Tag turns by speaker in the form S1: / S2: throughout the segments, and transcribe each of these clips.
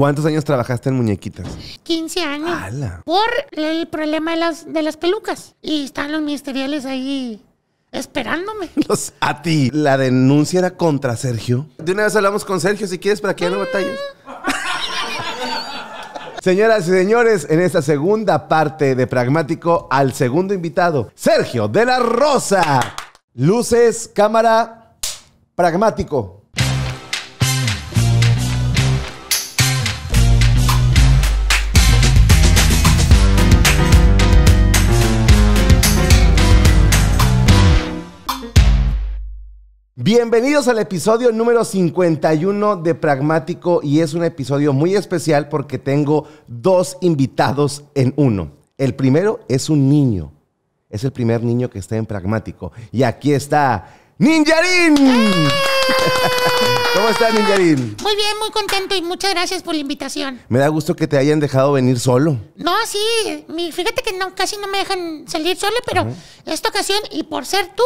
S1: ¿Cuántos años trabajaste en muñequitas?
S2: 15 años. ¡Hala! Por el problema de las, de las pelucas. Y están los ministeriales ahí esperándome.
S1: a ti, la denuncia era contra Sergio. De una vez hablamos con Sergio, si quieres, para que ya no batalles. Señoras y señores, en esta segunda parte de Pragmático, al segundo invitado, Sergio de la Rosa. Luces, cámara, pragmático. Bienvenidos al episodio número 51 de Pragmático y es un episodio muy especial porque tengo dos invitados en uno. El primero es un niño, es el primer niño que está en Pragmático y aquí está Ninjarín. ¡Eh! ¿Cómo estás, Ninjarín?
S2: Muy bien, muy contento y muchas gracias por la invitación.
S1: Me da gusto que te hayan dejado venir solo.
S2: No, sí. fíjate que casi no me dejan salir solo, pero esta ocasión, y por ser tú,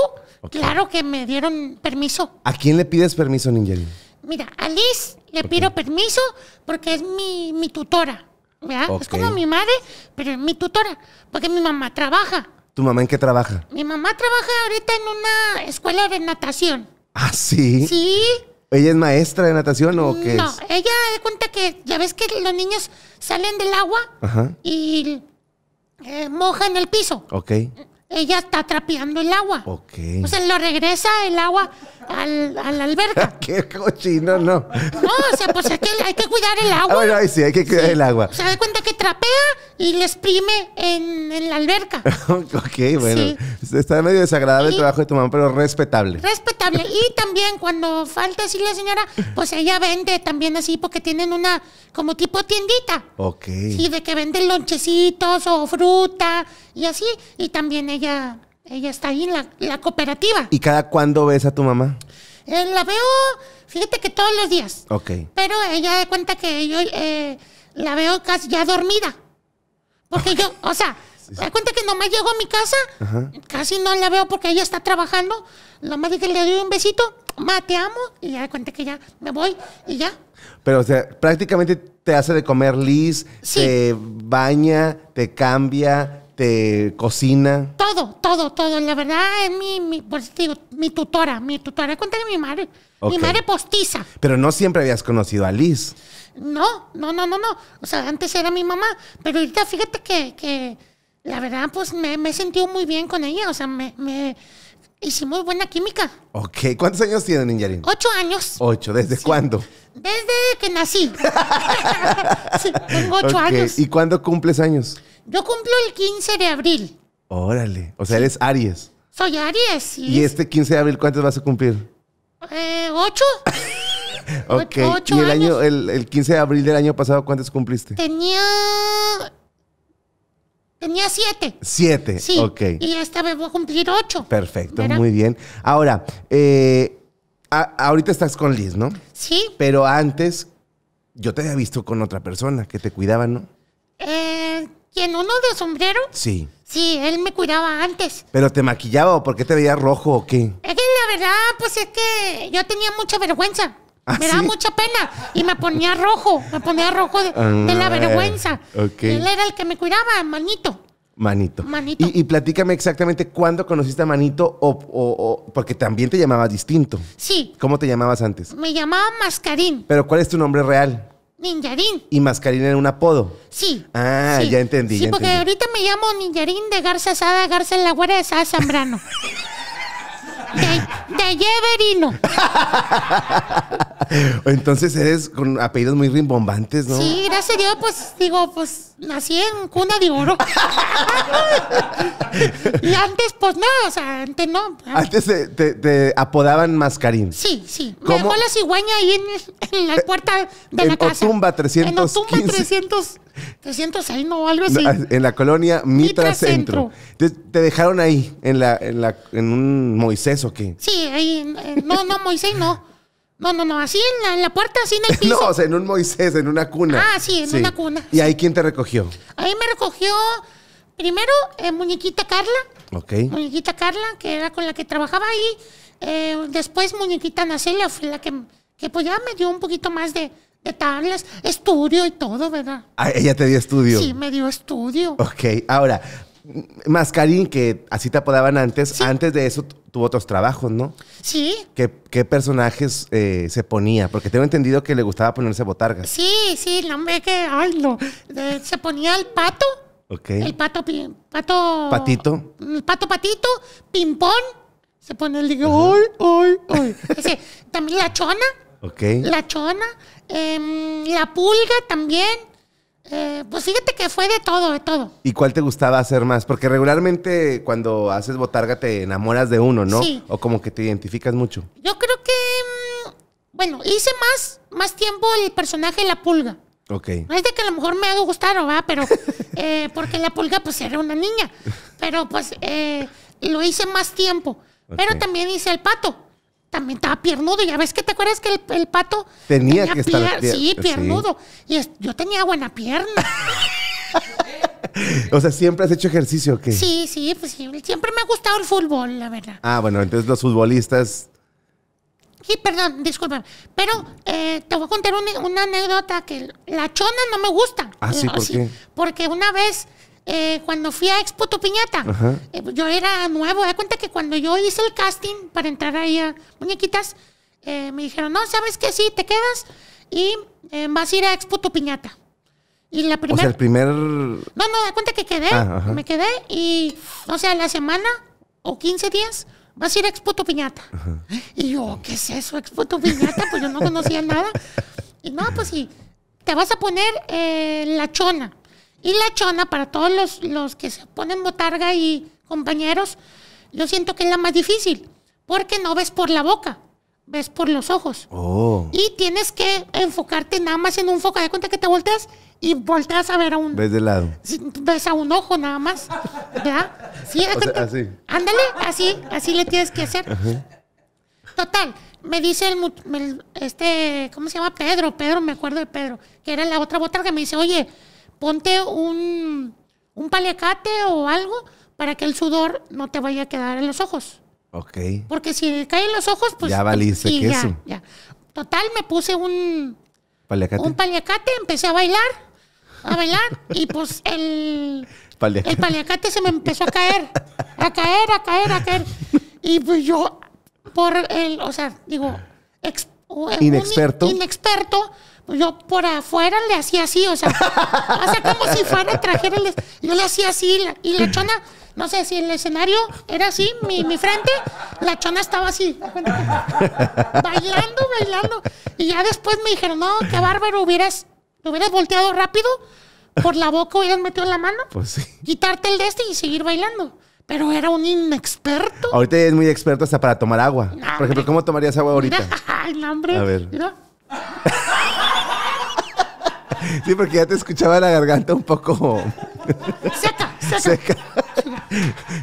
S2: claro que me dieron permiso.
S1: ¿A quién le pides permiso, Ninjarín?
S2: Mira, a Liz le pido permiso porque es mi, tutora. Es como mi madre, pero es mi tutora, porque mi mamá trabaja.
S1: ¿Tu mamá en qué trabaja?
S2: Mi mamá trabaja ahorita en una escuela de natación.
S1: ¿Ah, sí? Sí. ¿Ella es maestra de natación o qué? No,
S2: ella de cuenta que ya ves que los niños salen del agua y eh, mojan el piso. Ok. Ella está trapeando el agua. Ok. O sea, lo regresa el agua al, a la alberca.
S1: Qué cochino, no. No,
S2: o sea, pues hay que, cuidar el agua. bueno,
S1: sí, hay que cuidar el agua. se
S2: da cuenta que trapea y le exprime en, la alberca.
S1: ok, bueno. Está medio desagradable el trabajo de tu mamá, pero respetable.
S2: Respetable. Y también cuando falta así la señora, pues ella vende también así, porque tienen una como tipo tiendita. Ok. Sí, de que venden lonchecitos o fruta y así. Y también ella ella está ahí en la, cooperativa.
S1: ¿Y cada cuándo ves a tu mamá?
S2: Eh, la veo, fíjate que todos los días. Ok. Pero ella da cuenta que yo eh, la veo casi ya dormida. Porque yo, o sea, da cuenta que nomás llego a mi casa, casi no la veo porque ella está trabajando. Nomás dije, le doy un besito, ma, te amo, y ya da cuenta que ya me voy y ya.
S1: Pero, o sea, prácticamente te hace de comer Liz, se baña, te cambia, ¿Te este, cocina.
S2: Todo, todo, todo. La verdad es mi, tutora, mi tutora. Cuenta mi madre, mi madre postiza.
S1: Pero no siempre habías conocido a Liz.
S2: No, no, no, no, no. O sea, antes era mi mamá, pero ahorita fíjate que, la verdad, pues me, me he sentido muy bien con ella. O sea, me, me muy buena química.
S1: Ok, ¿cuántos años tiene Ninjarin?
S2: Ocho años.
S1: Ocho, ¿desde cuándo?
S2: Desde que nací. tengo ocho años.
S1: ¿Y cuándo cumples años?
S2: Yo cumplo el 15 de abril.
S1: Órale. O sea, es Aries.
S2: Soy Aries. Sí. ¿Y
S1: este 15 de abril cuántos vas a cumplir?
S2: Eh, ¿Ocho? ok. Ocho ¿Y el, año,
S1: el, 15 de abril del año pasado cuántos cumpliste?
S2: Tenía Tenía siete. Siete, sí, ok. Y esta vez voy a cumplir ocho. Perfecto, muy
S1: bien. Ahora, eh, ahorita estás con Liz, ¿no? Sí. Pero antes, yo te había visto con otra persona que te cuidaba, ¿no?
S2: Eh, ¿Quién? ¿Uno de sombrero? Sí. Sí, él me cuidaba antes.
S1: ¿Pero te maquillaba o por qué te veía rojo o qué?
S2: Es que la verdad, pues es que yo tenía mucha vergüenza. ¿Ah, me daba mucha pena y me ponía rojo, me ponía rojo de, la ah, vergüenza. Él era el que me cuidaba, manito. Manito. Manito.
S1: Y, platícame exactamente cuándo conociste a Manito o, o, porque también te llamabas distinto. Sí. ¿Cómo te llamabas antes?
S2: Me llamaba Mascarín.
S1: Pero ¿cuál es tu nombre real? Ninjarín. Y Mascarina era un apodo. Sí. Ah, ya entendí. Sí, porque
S2: ahorita me llamo Ninjarín de Garza Sada, Garza en la de Sada Zambrano. De, de Yeverino.
S1: Entonces eres con apellidos muy rimbombantes, ¿no? Sí,
S2: gracias a Dios, pues digo, pues nací en cuna de oro. y antes, pues no, o sea, antes no. Antes
S1: te, apodaban Mascarín. Sí,
S2: sí. como Me dejó la cigüeña ahí en, la eh, puerta de en la casa. Otumba
S1: 300. En Otumba
S2: 300. años no, algo así.
S1: En la colonia Mitra, Centro. Te, te, dejaron ahí, en, la, en, la, en un Moisés o
S2: Sí, ahí, eh, no, no, Moisés no. No, no, no, así en la, puerta, así en el piso. no,
S1: o sea, en un Moisés, en una cuna. Ah, sí, en una cuna. ¿Y ahí quién te recogió?
S2: Ahí me recogió primero eh, muñequita Carla, Ok. muñequita Carla, que era con la que trabajaba ahí. Eh, después muñequita Nacelia fue la que, que pues ya me dio un poquito más de, de tablas, estudio y todo, ¿verdad?
S1: Ah, ella te dio estudio. Sí,
S2: me dio estudio.
S1: Ok, ahora, Mascarín, que así te apodaban antes, antes de eso tuvo otros trabajos, ¿no? Sí. ¿Qué, personajes eh, se ponía? Porque tengo entendido que le gustaba ponerse botargas.
S2: Sí, sí, no me que, ay, no. se ponía el pato. El pato, pato.
S1: Patito.
S2: El pato patito, pimpón. Se pone el digo, ay, ay, ay. también la chona.
S1: Ok. La
S2: chona. Em, la pulga también. Eh, pues fíjate que fue de todo, de todo.
S1: ¿Y cuál te gustaba hacer más? Porque regularmente cuando haces botarga te enamoras de uno, ¿no? O como que te identificas mucho. Yo creo
S2: que, mm, bueno, hice más, más tiempo el personaje de la pulga. Ok. No es de que a lo mejor me haga gustar, va Pero, eh, porque la pulga pues era una niña. Pero pues eh, lo hice más tiempo. Pero también hice el pato también estaba piernudo. Ya ves que te acuerdas que el, pato tenía, que estar sí, piernudo. Y yo tenía buena pierna.
S1: o sea, ¿siempre has hecho ejercicio o qué? Sí,
S2: sí, pues Siempre me ha gustado el fútbol, la verdad.
S1: Ah, bueno, entonces los futbolistas.
S2: Sí, perdón, disculpa. Pero eh, te voy a contar una, anécdota que la chona no me gusta. Ah, sí, eh, ¿por qué? Porque una vez eh, cuando fui a Expo Topiñata, eh, yo era nuevo. Da cuenta que cuando yo hice el casting para entrar ahí a Muñequitas, eh, me dijeron, no, ¿sabes que Sí, te quedas y vas a ir a Expo Topiñata. Y la primera... O sea, el
S1: primer... No,
S2: no, da cuenta que quedé. Ah, me quedé y, o sea, la semana o 15 días vas a ir a Expo Piñata. Y yo, ¿qué es eso, Expo Piñata? Pues yo no conocía nada. Y no, pues sí, te vas a poner la chona. Y la chona, para todos los, que se ponen botarga y compañeros, yo siento que es la más difícil, porque no ves por la boca, ves por los ojos. Oh. Y tienes que enfocarte nada más en un foco. De cuenta que te volteas y volteas a ver a un. Ves de lado. Ves a un ojo nada más. ¿Verdad? Sí,
S1: así.
S2: Ándale, así, así le tienes que hacer. Total, me dice el, Este, ¿cómo se llama? Pedro, Pedro, me acuerdo de Pedro, que era la otra botarga, me dice, oye ponte un, paliacate o algo para que el sudor no te vaya a quedar en los ojos. Ok. Porque si cae en los ojos, pues. Ya valiste que eso. Ya, Total, me puse un. Paliacate. Un paliacate, empecé a bailar. A bailar. y pues el. Paliacate. El paliacate se me empezó a caer. A caer, a caer, a caer. Y pues yo, por el. O sea, digo. inexperto. inexperto pues yo por afuera le hacía así, o sea, o sea, como si fuera trajera, yo le hacía así, y la chona, no sé si el escenario era así, mi, frente, la chona estaba así, bailando, bailando, y ya después me dijeron, no, qué bárbaro, hubieras, hubieras volteado rápido, por la boca hubieras metido la mano, pues sí. quitarte el de este y seguir bailando. Pero era un inexperto.
S1: Ahorita es muy experto hasta para tomar agua. Por ejemplo, ¿cómo tomarías agua ahorita?
S2: ay, no, hombre. A ver.
S1: Sí, porque ya te escuchaba la garganta un poco.
S2: Seca, seca.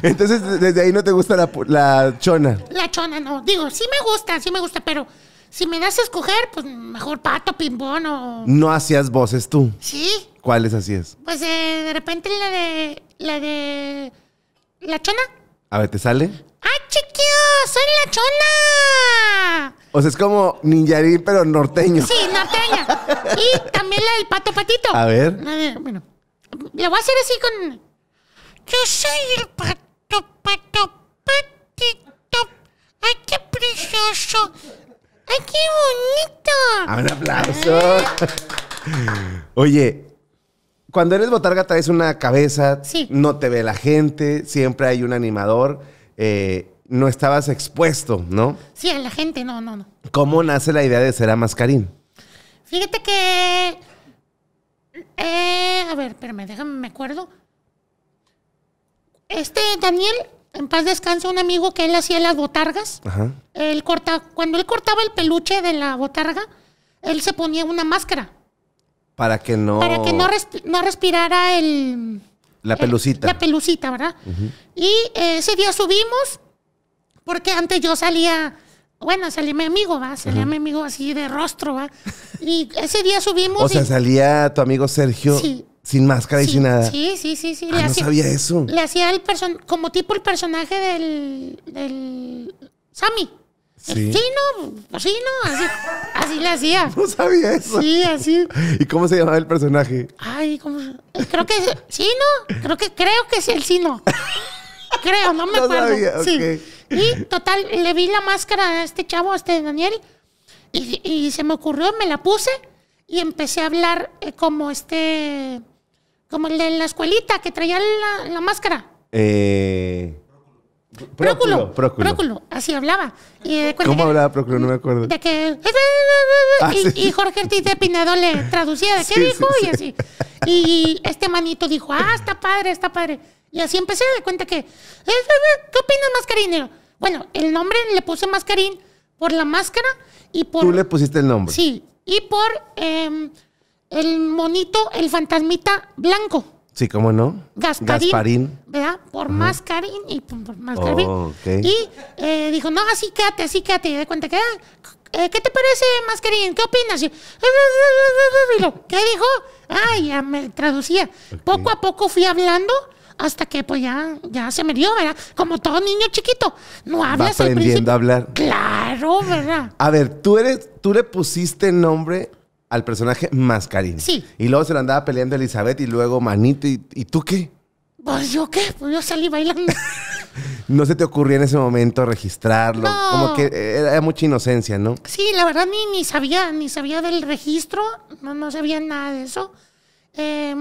S1: Entonces, desde ahí no te gusta la, la, chona.
S2: La chona, no. Digo, sí me gusta, sí me gusta, pero si me das a escoger, pues mejor pato, pimbón o.
S1: No hacías voces tú. Sí. ¿Cuáles hacías?
S2: Pues eh, de repente la de. La de. La chona. A ver, ¿te sale? ¡Ay, chiquio! ¡Soy la chona!
S1: O sea, es como ninjarín, pero norteño. Sí,
S2: norteña. Y también la del pato patito. A ver. A ver, bueno, la voy a hacer así con. Yo soy el pato, pato, patito. ¡Ay, qué precioso! ¡Ay, qué bonito! A un aplauso.
S1: Oye, cuando eres botarga traes una cabeza, Sí. no te ve la gente, siempre hay un animador. eh, no estabas expuesto, ¿no?
S2: Sí, a la gente, no, no, no.
S1: ¿Cómo nace la idea de ser a mascarín?
S2: Fíjate que. Eh, a ver, pero déjame, me acuerdo. Este Daniel, en paz descanse, un amigo que él hacía las botargas. Ajá. corta, cuando él cortaba el peluche de la botarga, él se ponía una máscara.
S1: Para que no. Para que no,
S2: respirara el.
S1: La pelucita. la
S2: pelucita, ¿verdad? Y eh, ese día subimos porque antes yo salía, bueno, salía mi amigo, ¿va? Salía mi amigo así de rostro, ¿va? Y ese día subimos. O sea,
S1: salía tu amigo Sergio. Sí. Sin máscara y sin nada.
S2: Sí, sí, sí, sí. Ah, le no hacía, sabía eso. Le hacía el person como tipo el personaje del, del Sammy. Sí. Pues ¿no? así no, así, le hacía. No sabía eso. Sí, así.
S1: ¿Y cómo se llamaba el personaje?
S2: Ay, ¿cómo? Creo que sí, no, creo que creo que es el sino. Creo, no me no acuerdo. sí. Y total, le vi la máscara a este chavo, a este Daniel, y, se me ocurrió, me la puse y empecé a hablar eh, como este, como el de la escuelita que traía la, la máscara.
S1: Eh, Próculo, próculo,
S2: así hablaba. Y ¿Cómo
S1: hablaba Próculo? No me acuerdo. De
S2: que... Ah, y, Jorge Ortiz de Pinedo le traducía de qué dijo y así. Y este manito dijo, ah, está padre, está padre. Y así empecé a dar cuenta que, eh, eh, ¿qué opinas, mascarinero? Bueno, el nombre le puse Mascarín por la máscara y por... Tú le pusiste el nombre. Sí, y por em, el monito, el fantasmita blanco.
S1: Sí, ¿cómo no? Gasparín.
S2: ¿Verdad? Por Mascarín y por, Mascarín. Y eh, dijo, no, así quédate, así quédate. Y de cuenta que, ah, eh, ¿qué te parece, Mascarín? ¿Qué opinas? Y, ah, ah, ¿Qué dijo? Ay, ya me traducía. Poco a poco fui hablando hasta que pues ya, ya se me dio, ¿verdad? Como todo niño chiquito, no hablas Va aprendiendo
S1: a hablar. Claro, ¿verdad? A ver, tú eres, tú le pusiste nombre al personaje Mascarín. Sí. Y luego se lo andaba peleando Elizabeth y luego Manito. ¿Y, tú qué?
S2: Pues yo qué, pues yo salí bailando.
S1: ¿No se te ocurrió en ese momento registrarlo? Como que era mucha inocencia, ¿no?
S2: Sí, la verdad ni, ni sabía, ni sabía del registro, no, no sabía nada de eso. Eh,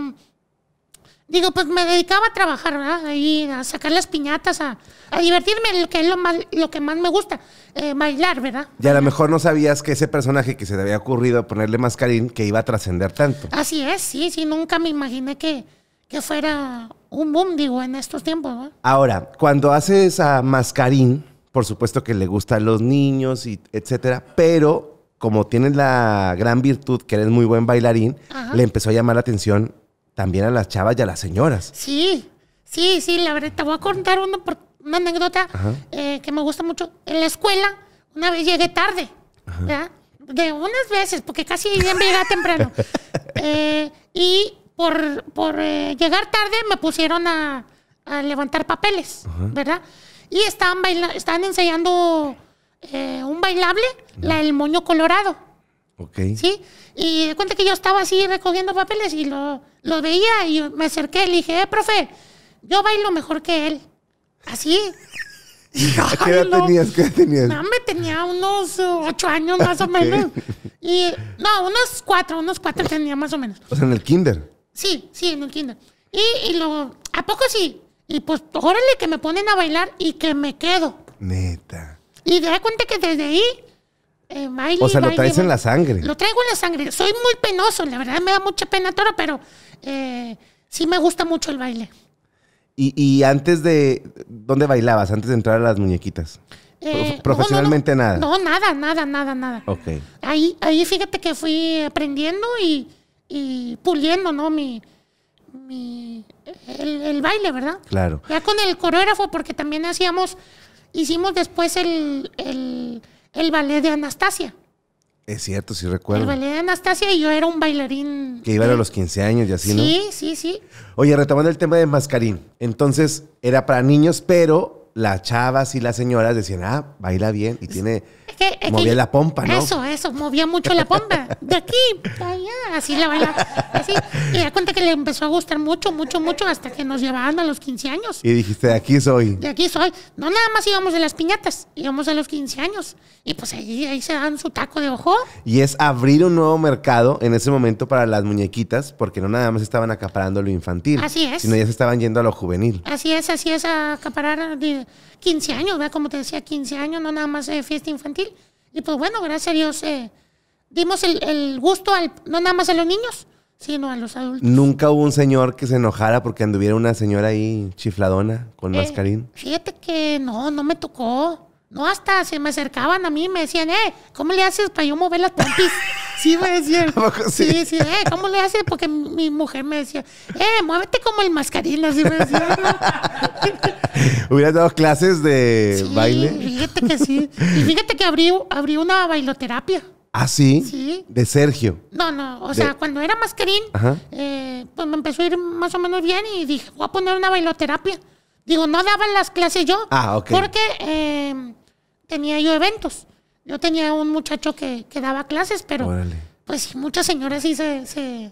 S2: Digo, pues me dedicaba a trabajar, ¿verdad? Ahí, a sacar las piñatas, a, divertirme, lo que es lo, más, lo que más me gusta, eh, bailar, ¿verdad? Y
S1: a lo mejor no sabías que ese personaje que se te había ocurrido ponerle mascarín, que iba a trascender tanto.
S2: Así es, sí, sí, nunca me imaginé que, que fuera un boom, digo, en estos tiempos,
S1: Ahora, cuando haces a mascarín, por supuesto que le gustan los niños, y etcétera, pero como tienes la gran virtud que eres muy buen bailarín, le empezó a llamar la atención también a las chavas y a las señoras.
S2: Sí, sí, sí, la verdad, te voy a contar una, anécdota eh, que me gusta mucho. En la escuela, una vez llegué tarde, de unas veces, porque casi siempre llegaba temprano. Eh, y por, eh, llegar tarde me pusieron a, a levantar papeles, ¿verdad? Y estaban, Enseñando estaban ensayando un bailable, la el moño colorado. Sí, y cuenta que yo estaba así recogiendo papeles y lo, lo veía y me acerqué y le dije, eh, profe, yo bailo mejor que él. Así.
S1: qué edad tenías? ¿Qué tenías? No,
S2: me tenía unos ocho años más o menos. Y, no, unos cuatro, unos cuatro tenía más o menos.
S1: O sea, en el kinder.
S2: Sí, sí, en el kinder. Y, y ¿a poco sí? Y pues, órale, que me ponen a bailar y que me quedo. Neta. Y de cuenta que desde ahí eh, o sea, lo traes en la sangre. Lo traigo en la sangre. Soy muy penoso, la verdad me da mucha pena todo, pero eh, sí me gusta mucho el baile.
S1: Y, antes de. ¿Dónde bailabas? Antes de entrar a las muñequitas.
S2: Eh, profesionalmente nada. No, nada, nada, nada, nada. Ok. Ahí, ahí fíjate que fui aprendiendo y, puliendo, ¿no? Mi. mi el, baile, ¿verdad? Claro. Ya con el coreógrafo, porque también hacíamos. Hicimos después el el ballet de Anastasia.
S1: Es cierto, sí recuerdo. El
S2: ballet de Anastasia y yo era un bailarín.
S1: Que iban a los 15 años y así, ¿no? Sí, sí, sí. Oye, retomando el tema de Mascarín. Entonces, era para niños, pero las chavas y las señoras decían, ah, baila bien y tiene movía la pompa, ¿no? Eso,
S2: eso, movía mucho la pompa. De aquí, allá, así la bailaba. Y da cuenta que le empezó a gustar mucho, mucho, mucho, hasta que nos llevaban a los 15 años. Y
S1: dijiste, de aquí soy. De
S2: aquí soy. No, nada más íbamos de las piñatas, íbamos a los 15 años. Y pues ahí, ahí se dan su taco de ojo.
S1: Y es abrir un nuevo mercado en ese momento para las muñequitas, porque no nada más estaban acaparando lo infantil. Así es. Sino ya se estaban yendo a lo juvenil.
S2: Así es, así es, acaparar. 15 años, ¿verdad? Como te decía, 15 años, no nada más eh, fiesta infantil. Y pues bueno, gracias a Dios eh, dimos el, gusto al, no nada más a los niños, sino a los adultos.
S1: Nunca hubo un señor que se enojara porque anduviera una señora ahí chifladona con eh, mascarín.
S2: Fíjate que no, no me tocó. No, hasta se me acercaban a mí y me decían, eh, ¿cómo le haces para yo mover las pompis? Sí, me decían. Sí? sí, eh, ¿cómo le haces? Porque mi mujer me decía, eh, muévete como el mascarín, así me decían.
S1: ¿Hubieras dado clases de sí, baile?
S2: fíjate que sí. Y fíjate que abrí, una bailoterapia. ¿Ah, sí? Sí.
S1: De Sergio.
S2: No, no, o sea, cuando era mascarín, eh, pues me empezó a ir más o menos bien y dije, voy a poner una bailoterapia. Digo, no daban las clases yo. Ah, ok. Porque... Eh, tenía yo eventos. Yo tenía un muchacho que, daba clases, pero pues muchas señoras sí se, se,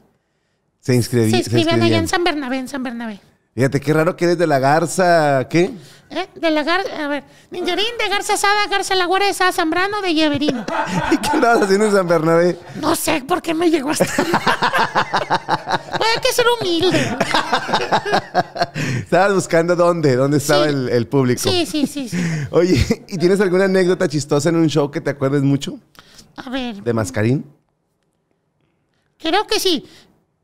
S1: se inscribían allá en
S2: San Bernabé, en San Bernabé.
S1: Fíjate, qué raro que eres de la garza, ¿qué?
S2: Eh, de la garza, a ver, Ninjorín de garza asada, garza la de Sada Zambrano, de Lleverino.
S1: ¿Y qué andabas haciendo en San Bernabé?
S2: No sé por qué me llegó hasta pues Hay que ser humilde.
S1: Estabas buscando dónde, dónde estaba el, público. Sí, sí, sí, sí. Oye, ¿y tienes alguna anécdota chistosa en un show que te acuerdes mucho? A ver. ¿De Mascarín?
S2: Creo que sí.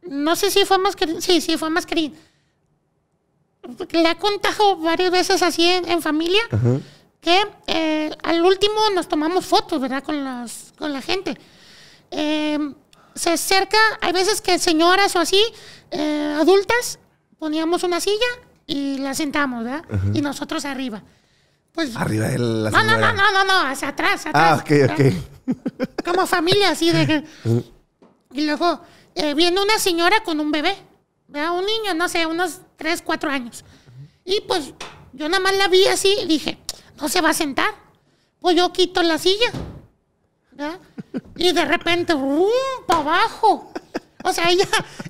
S2: No sé si fue Mascarín. Sí, sí, fue Mascarín la contajo varias veces así en, familia, que eh, al último nos tomamos fotos, ¿verdad? Con, las, con la gente. Em, se acerca, hay veces que señoras o así, eh, adultas, poníamos una silla y la sentamos, ¿verdad? Y nosotros arriba. Pues, arriba de la no, no, no, no, no, hacia atrás, hacia Ah, ok,
S1: ok.
S2: Como familia, así de Y luego eh, viene una señora con un bebé era un niño, no sé, unos 3, 4 años. Y pues yo nada más la vi así y dije, no se va a sentar. Pues yo quito la silla. Y de repente, ¡rum! para abajo. O sea, ella,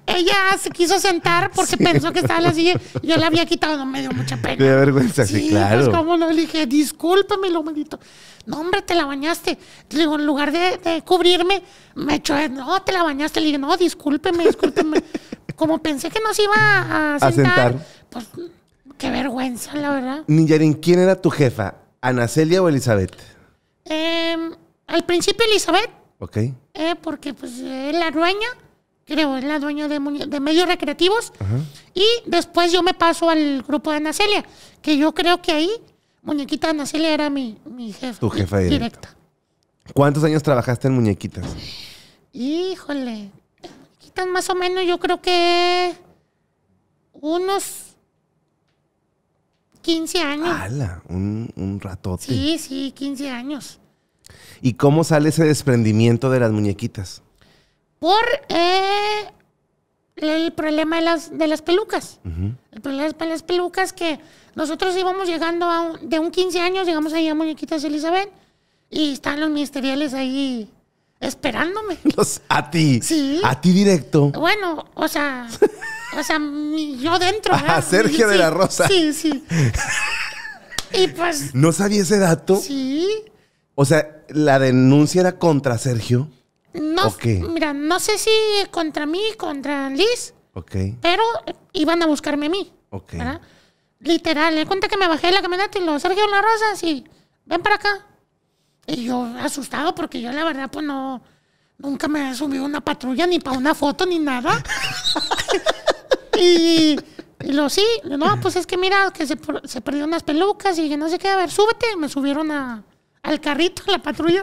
S2: ella se quiso sentar porque pensó que estaba la silla. Yo la había quitado, no me dio mucha pena.
S1: De vergüenza, sí, pues, claro. Pues como
S2: no, le dije, discúlpame, lo maldito. No, hombre, te la bañaste. digo, en lugar de, de cubrirme, me echó, no, te la bañaste. Le dije, no, discúlpeme, discúlpeme como pensé que nos iba a sentar, pues qué vergüenza, la verdad.
S1: Ninjarín, ¿quién era tu jefa? Anacelia o Elizabeth?
S2: Em, al principio Elizabeth. Ok. Eh, porque pues es la dueña, creo, es la dueña de, de medios recreativos. Y después yo me paso al grupo de Anacelia, que yo creo que ahí, muñequita Anacelia era mi, mi jefa. Tu jefa directa.
S1: ¿Cuántos años trabajaste en muñequitas?
S2: Híjole, más o menos, yo creo que unos 15 años. ¡Hala!
S1: Un, un ratote. Sí,
S2: sí, 15 años.
S1: ¿Y cómo sale ese desprendimiento de las muñequitas?
S2: Por eh, el problema de las, de las pelucas. El problema de las pelucas que nosotros íbamos llegando de un 15 años, llegamos ahí a Muñequitas Elizabeth y están los ministeriales ahí esperándome.
S1: a ti. Sí. A ti directo.
S2: Bueno, o sea, o sea, yo dentro. A Sergio de la Rosa. Sí, sí. y pues. ¿No
S1: sabía ese dato? Sí. O sea, la denuncia era contra Sergio.
S2: No, mira, no sé si contra mí, contra Liz. Ok. Pero iban a buscarme a mí. Ok. Literal, le cuenta que me bajé la camioneta y lo Sergio de la Rosa, sí. Ven para acá. Y yo asustado porque yo la verdad pues no, nunca me había subido una patrulla ni para una foto ni nada. y, lo sí, no, pues es que mira, que se, se perdieron las pelucas y que no sé qué, a ver, súbete. Me subieron a, al carrito, a la patrulla,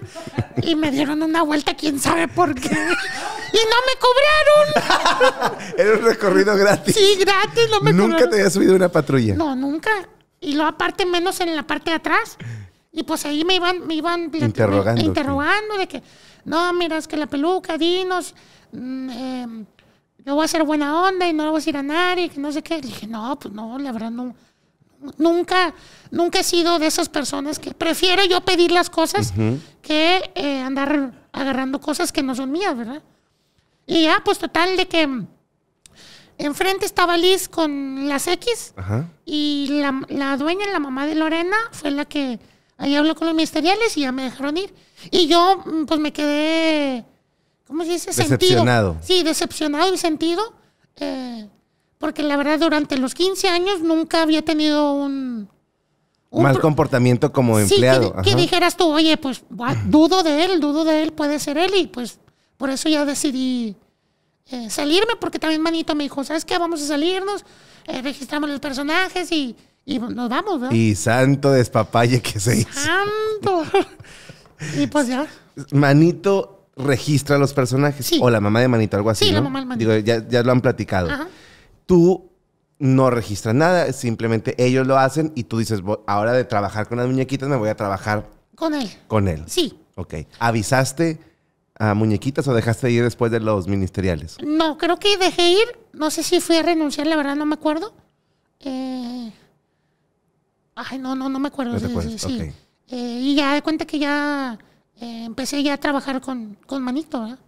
S2: y me dieron una vuelta, quién sabe por qué. Y no me
S1: cobraron. Era un recorrido gratis.
S2: Sí, gratis, no me ¿Nunca te había subido una patrulla? No, nunca. Y lo aparte menos en la parte de atrás. Y pues ahí me iban, me iban interrogando, de que, no, mira, es que la peluca, dinos, No mm, eh, voy a hacer buena onda y no le voy a decir a nadie, que no sé qué. dije, no, pues no, la verdad no. Nunca, nunca he sido de esas personas que prefiero yo pedir las cosas que eh, andar agarrando cosas que no son mías, ¿verdad? Y ya, pues total de que enfrente estaba Liz con las X y la, la dueña, la mamá de Lorena, fue la que Ahí habló con los ministeriales y ya me dejaron ir. Y yo, mm, pues me quedé, ¿cómo se dice? Decepcionado. Sí, decepcionado y sentido. Eh, porque la verdad, durante los 15 años nunca había tenido un. un Mal
S1: comportamiento como empleado. Sí, que, dijeras
S2: tú, oye, pues dudo de él, dudo de él, puede ser él. Y pues por eso ya decidí eh, salirme, porque también Manito me dijo, ¿sabes qué? Vamos a salirnos, eh, registramos los personajes y y pues, nos vamos, ¿verdad? Y
S1: santo despapalle que se hizo.
S2: ¡Santo! y pues ya.
S1: Manito registra los personajes. Sí. O la mamá de Manito, algo así. Sí, la mamá de Manito. Digo, ya, ya, lo han platicado. Tú no registras nada, simplemente ellos lo hacen y tú dices, ahora de trabajar con las muñequitas me voy a trabajar. Con él. Con él. Sí. Ok. ¿Avisaste a muñequitas o dejaste ir después de los ministeriales?
S2: No, creo que dejé ir. No sé si fui a renunciar, la verdad no me acuerdo. Eh, Ay, no, no, no me acuerdo. Eh, y ya de cuenta que ya eh, empecé ya a trabajar con, Manito, ¿verdad?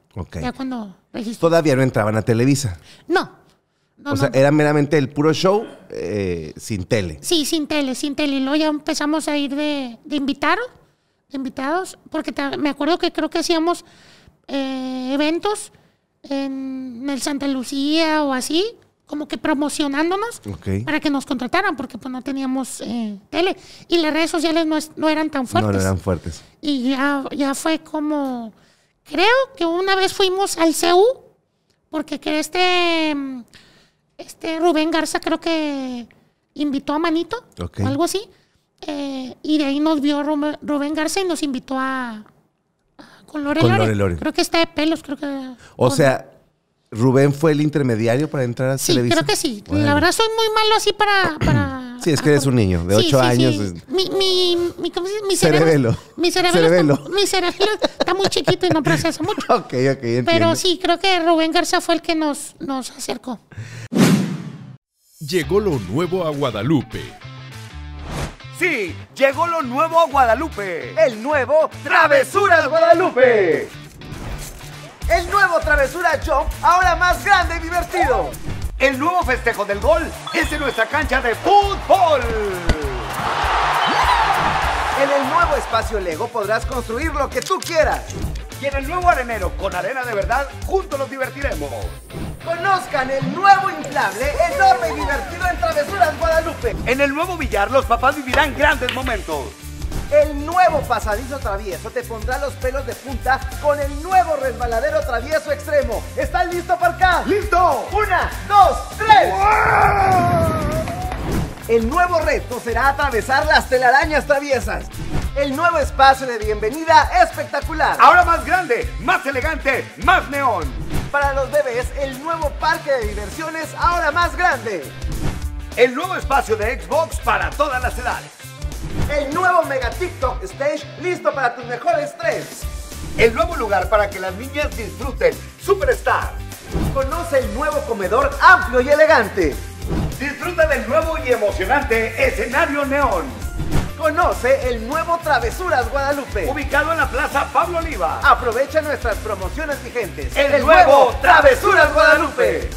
S2: Ya cuando
S1: Todavía no entraban a Televisa.
S2: No. o sea, era
S1: meramente el puro show eh, sin tele.
S2: Sí, sin tele, sin tele. Y luego ya empezamos a ir de, de invitar, invitados, porque me acuerdo que creo que hacíamos eventos en el Santa Lucía o así, como que promocionándonos para que nos contrataran, porque pues no teníamos eh, tele. Y las redes sociales no, eran tan fuertes. No eran fuertes. Y ya, ya fue como, creo que una vez fuimos al CEU, porque que este, este Rubén Garza creo que invitó a Manito, o algo así. Eh, y de ahí nos vio Rubén Garza y nos invitó a, con Lore, Lore. Creo que está de pelos, creo que. O sea,
S1: Rubén fue el intermediario para entrar a sí, Televisa. Sí, creo que
S2: sí. La verdad soy muy malo así para...
S1: sí, es que eres un niño de 8 sí, sí, años.
S2: Mi, mi, mi, mi cerebelo. Mi cerebelo. Está, cerebelo está muy chiquito y no procesa mucho. ok, ok, entiendo. Pero sí, creo que Rubén Garza fue el que nos, nos acercó.
S1: Llegó lo nuevo a Guadalupe.
S3: Sí, llegó lo nuevo a Guadalupe. El nuevo Travesuras Guadalupe. El nuevo Travesura Shop, ahora más grande y divertido. El nuevo festejo del gol es en nuestra cancha de fútbol. En el nuevo espacio Lego podrás construir lo que tú quieras. Y en el nuevo arenero con arena de verdad, juntos nos divertiremos. Conozcan el nuevo inflable, enorme y divertido en Travesuras Guadalupe. En el nuevo billar, los papás vivirán grandes momentos. El nuevo pasadizo travieso te pondrá los pelos de punta con el nuevo resbaladero travieso extremo. ¿Estás listo, acá? ¡Listo! ¡Una, dos, tres! El nuevo reto será atravesar las telarañas traviesas el nuevo espacio de bienvenida espectacular. Ahora más grande, más elegante, más neón. Para los bebés, el nuevo parque de diversiones ahora más grande. El nuevo espacio de Xbox para todas las edades. El nuevo Mega TikTok Stage listo para tus mejores tres. El nuevo lugar para que las niñas disfruten. Superstar. Conoce el nuevo comedor amplio y elegante. Disfruta del nuevo y emocionante escenario neón. Conoce el nuevo Travesuras Guadalupe, ubicado en la Plaza Pablo Oliva. Aprovecha nuestras promociones vigentes. El, el nuevo Travesuras Guadalupe.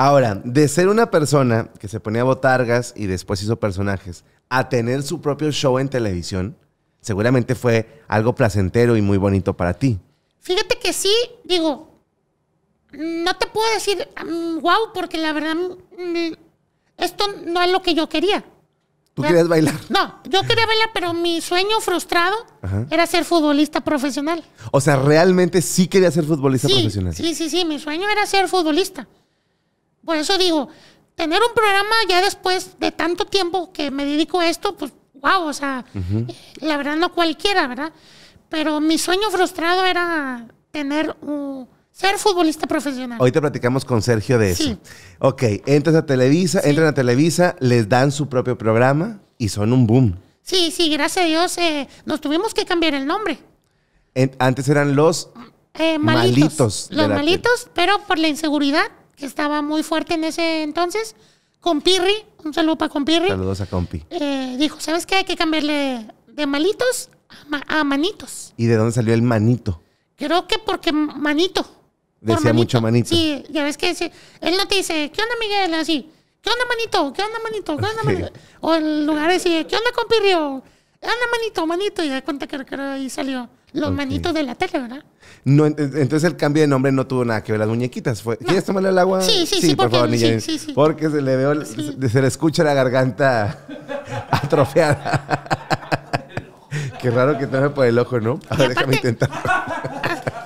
S1: Ahora, de ser una persona que se ponía botargas y después hizo personajes, a tener su propio show en televisión, seguramente fue algo placentero y muy bonito para ti.
S2: Fíjate que sí, digo, no te puedo decir wow, mm, porque la verdad, mm, esto no es lo que yo quería. ¿Tú querías bailar? No, yo quería bailar, pero mi sueño frustrado era ser futbolista profesional.
S1: O sea, realmente sí quería ser futbolista profesional.
S2: Sí, sí, sí, mi sueño era ser futbolista. Por eso digo, tener un programa ya después de tanto tiempo que me dedico a esto, pues wow, o sea, la verdad no cualquiera, ¿verdad? Pero mi sueño frustrado era tener un ser futbolista profesional. Hoy
S1: te platicamos con Sergio de eso. Sí. Ok, entras a Televisa, entran a Televisa, les dan su propio programa y son un boom.
S2: Sí, sí, gracias a Dios eh, nos tuvimos que cambiar el nombre.
S1: antes eran los
S2: eh, malitos. Los malitos, pero por la inseguridad que estaba muy fuerte en ese entonces, con Pirri un saludo para Compirri.
S1: Saludos a Compi.
S2: Eh, dijo, ¿sabes qué? Hay que cambiarle de malitos a, manitos.
S1: ¿Y de dónde salió el manito?
S2: Creo que porque manito.
S1: Decía mucho manito. Sí,
S2: ya ves que él no te dice, ¿qué onda Miguel? Así, ¿qué onda manito? ¿Qué onda manito? ¿Qué onda manito? O en lugar de decir, ¿qué onda Compirri? O, ¿qué onda manito? Manito. Y da cuenta que ahí salió. Los manitos de la tele, ¿verdad?
S1: No, entonces el cambio de nombre no tuvo nada que ver. Las muñequitas fue. ¿Quieres tomarle el agua? Sí, sí, sí. porque, porque se le veo, se, le escucha la garganta atrofiada. Qué raro que trae por el ojo, ¿no? A ver, déjame intentar.